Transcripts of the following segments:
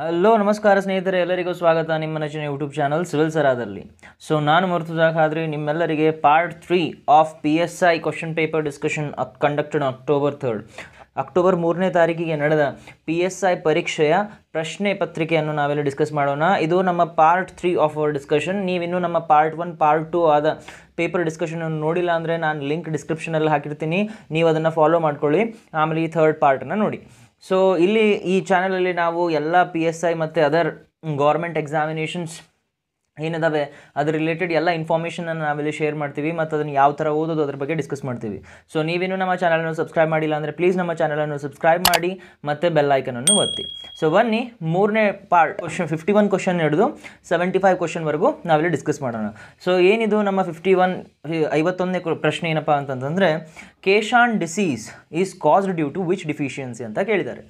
hello ನಮಸ್ಕಾರ ಸ್ನೇಹಿತರೆ ಎಲ್ಲರಿಗೂ ಸ್ವಾಗತ ನಿಮ್ಮ ನೆಚ್ಚಿನ ಯೂಟ್ಯೂಬ್ ಚಾನಲ್ ಸಿವಿಲ್ ಸರಾದಲ್ಲಿ ಸೊ ನಾನು ಮುರ್ತುಜಾ ಆದರೆ ನಿಮ್ಮೆಲ್ಲರಿಗೆ part three of P S I question paper discussion conducted October third October ಮೂರನೇ ತಾರೀಕಿಗೆ ನಡೆದ ಪಿ ಎಸ್ ಐ ಪರೀಕ್ಷೆಯ ಪ್ರಶ್ನೆ ಪತ್ರಿಕೆಯನ್ನು ನಾವೆಲ್ಲ ಡಿಸ್ಕಸ್ ಮಾಡೋಣ ಇದು ನಮ್ಮ part three of our discussion ನೀವಿನ್ನೂ ನಮ್ಮ ಪಾರ್ಟ್ ಒನ್ ಪಾರ್ಟ್ ಟು ಆದ ಪೇಪರ್ ಡಿಸ್ಕಷನನ್ನು ನೋಡಿಲ್ಲ ಅಂದರೆ ನಾನು ಲಿಂಕ್ ಡಿಸ್ಕ್ರಿಪ್ಷನಲ್ಲಿ ಹಾಕಿರ್ತೀನಿ ನೀವು ಅದನ್ನು ಫಾಲೋ ಮಾಡ್ಕೊಳ್ಳಿ ಆಮೇಲೆ ಈ ಥರ್ಡ್ ಪಾರ್ಟನ್ನು ನೋಡಿ ಸೊ ಇಲ್ಲಿ ಈ ಚಾನಲಲ್ಲಿ ನಾವು ಎಲ್ಲ ಪಿ ಎಸ್ ಐ ಮತ್ತು ಅದರ್ ಗೌರ್ಮೆಂಟ್ ಎಕ್ಸಾಮಿನೇಷನ್ಸ್ ಏನಿದಾವೆ ಅದ್ರ ರಿಲೇಟೆಡ್ ಎಲ್ಲ ಇನ್ಫಾರ್ಮೇಷನನ್ನು ನಾವಿಲ್ಲಿ ಶೇರ್ ಮಾಡ್ತೀವಿ ಮತ್ತು ಅದನ್ನು ಯಾವ ಥರ ಓದೋದು ಅದ್ರ ಬಗ್ಗೆ ಡಿಸ್ಕಸ್ ಮಾಡ್ತೀವಿ ಸೊ ನೀವೇನು ನಮ್ಮ ಚಾನಲನ್ನು ಸಬ್ಸ್ಕ್ರೈಬ್ ಮಾಡಿಲ್ಲ ಅಂದರೆ ಪ್ಲೀಸ್ ನಮ್ಮ ಚಾನಲನ್ನು ಸಬ್ಸ್ಕ್ರೈಬ್ ಮಾಡಿ ಮತ್ತು ಬೆಲ್ಲೈಕನನ್ನು ಒತ್ತಿ ಸೊ ಬನ್ನಿ ಮೂರನೇ part question fifty one question ಹಿಡಿದು ಸೆವೆಂಟಿ ಫೈವ್ ಕ್ವಶನ್ವರೆಗೂ ನಾವಿಲ್ಲಿ ಡಿಸ್ಕಸ್ ಮಾಡೋಣ ಸೊ ಏನಿದು ನಮ್ಮ ಫಿಫ್ಟಿ ಒನ್ ಐವತ್ತೊಂದನೇ ಪ್ರಶ್ನೆ ಏನಪ್ಪ ಅಂತಂತಂದರೆ Keshan disease is caused due to which deficiency ಅಂತ ಕೇಳಿದ್ದಾರೆ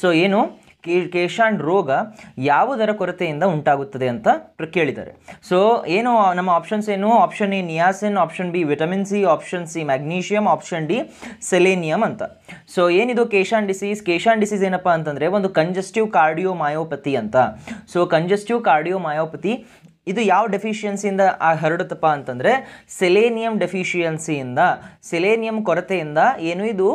ಸೊ ಏನು ಕೇಶಾಂಡ್ ರೋಗ ಯಾವುದರ ಕೊರತೆಯಿಂದ ಉಂಟಾಗುತ್ತದೆ ಅಂತ ಕೇಳಿದ್ದಾರೆ ಸೊ ಏನು ನಮ್ಮ ಆಪ್ಷನ್ಸ್ ಏನು option A niacin option B vitamin C option C magnesium option D selenium ಅಂತ ಸೊ ಏನಿದು ಕೇಶಾನ್ ಡಿಸೀಸ್ ಕೇಶಾನ್ ಡಿಸೀಸ್ ಏನಪ್ಪ ಅಂತಂದರೆ ಒಂದು ಕಂಜೆಸ್ಟಿವ್ ಕಾರ್ಡಿಯೋಮಯೋಪತಿ ಅಂತ ಸೊ ಕಂಜೆಸ್ಟಿವ್ ಕಾರ್ಡಿಯೋಮಯೋಪತಿ ಇದು ಯಾವ ಡೆಫಿಷಿಯನ್ಸಿಯಿಂದ ಹರಡುತ್ತಪ್ಪ ಅಂತಂದರೆ ಸೆಲೇನಿಯಂ ಡೆಫಿಷಿಯನ್ಸಿಯಿಂದ ಸೆಲೇನಿಯಂ ಕೊರತೆಯಿಂದ ಏನು ಇದು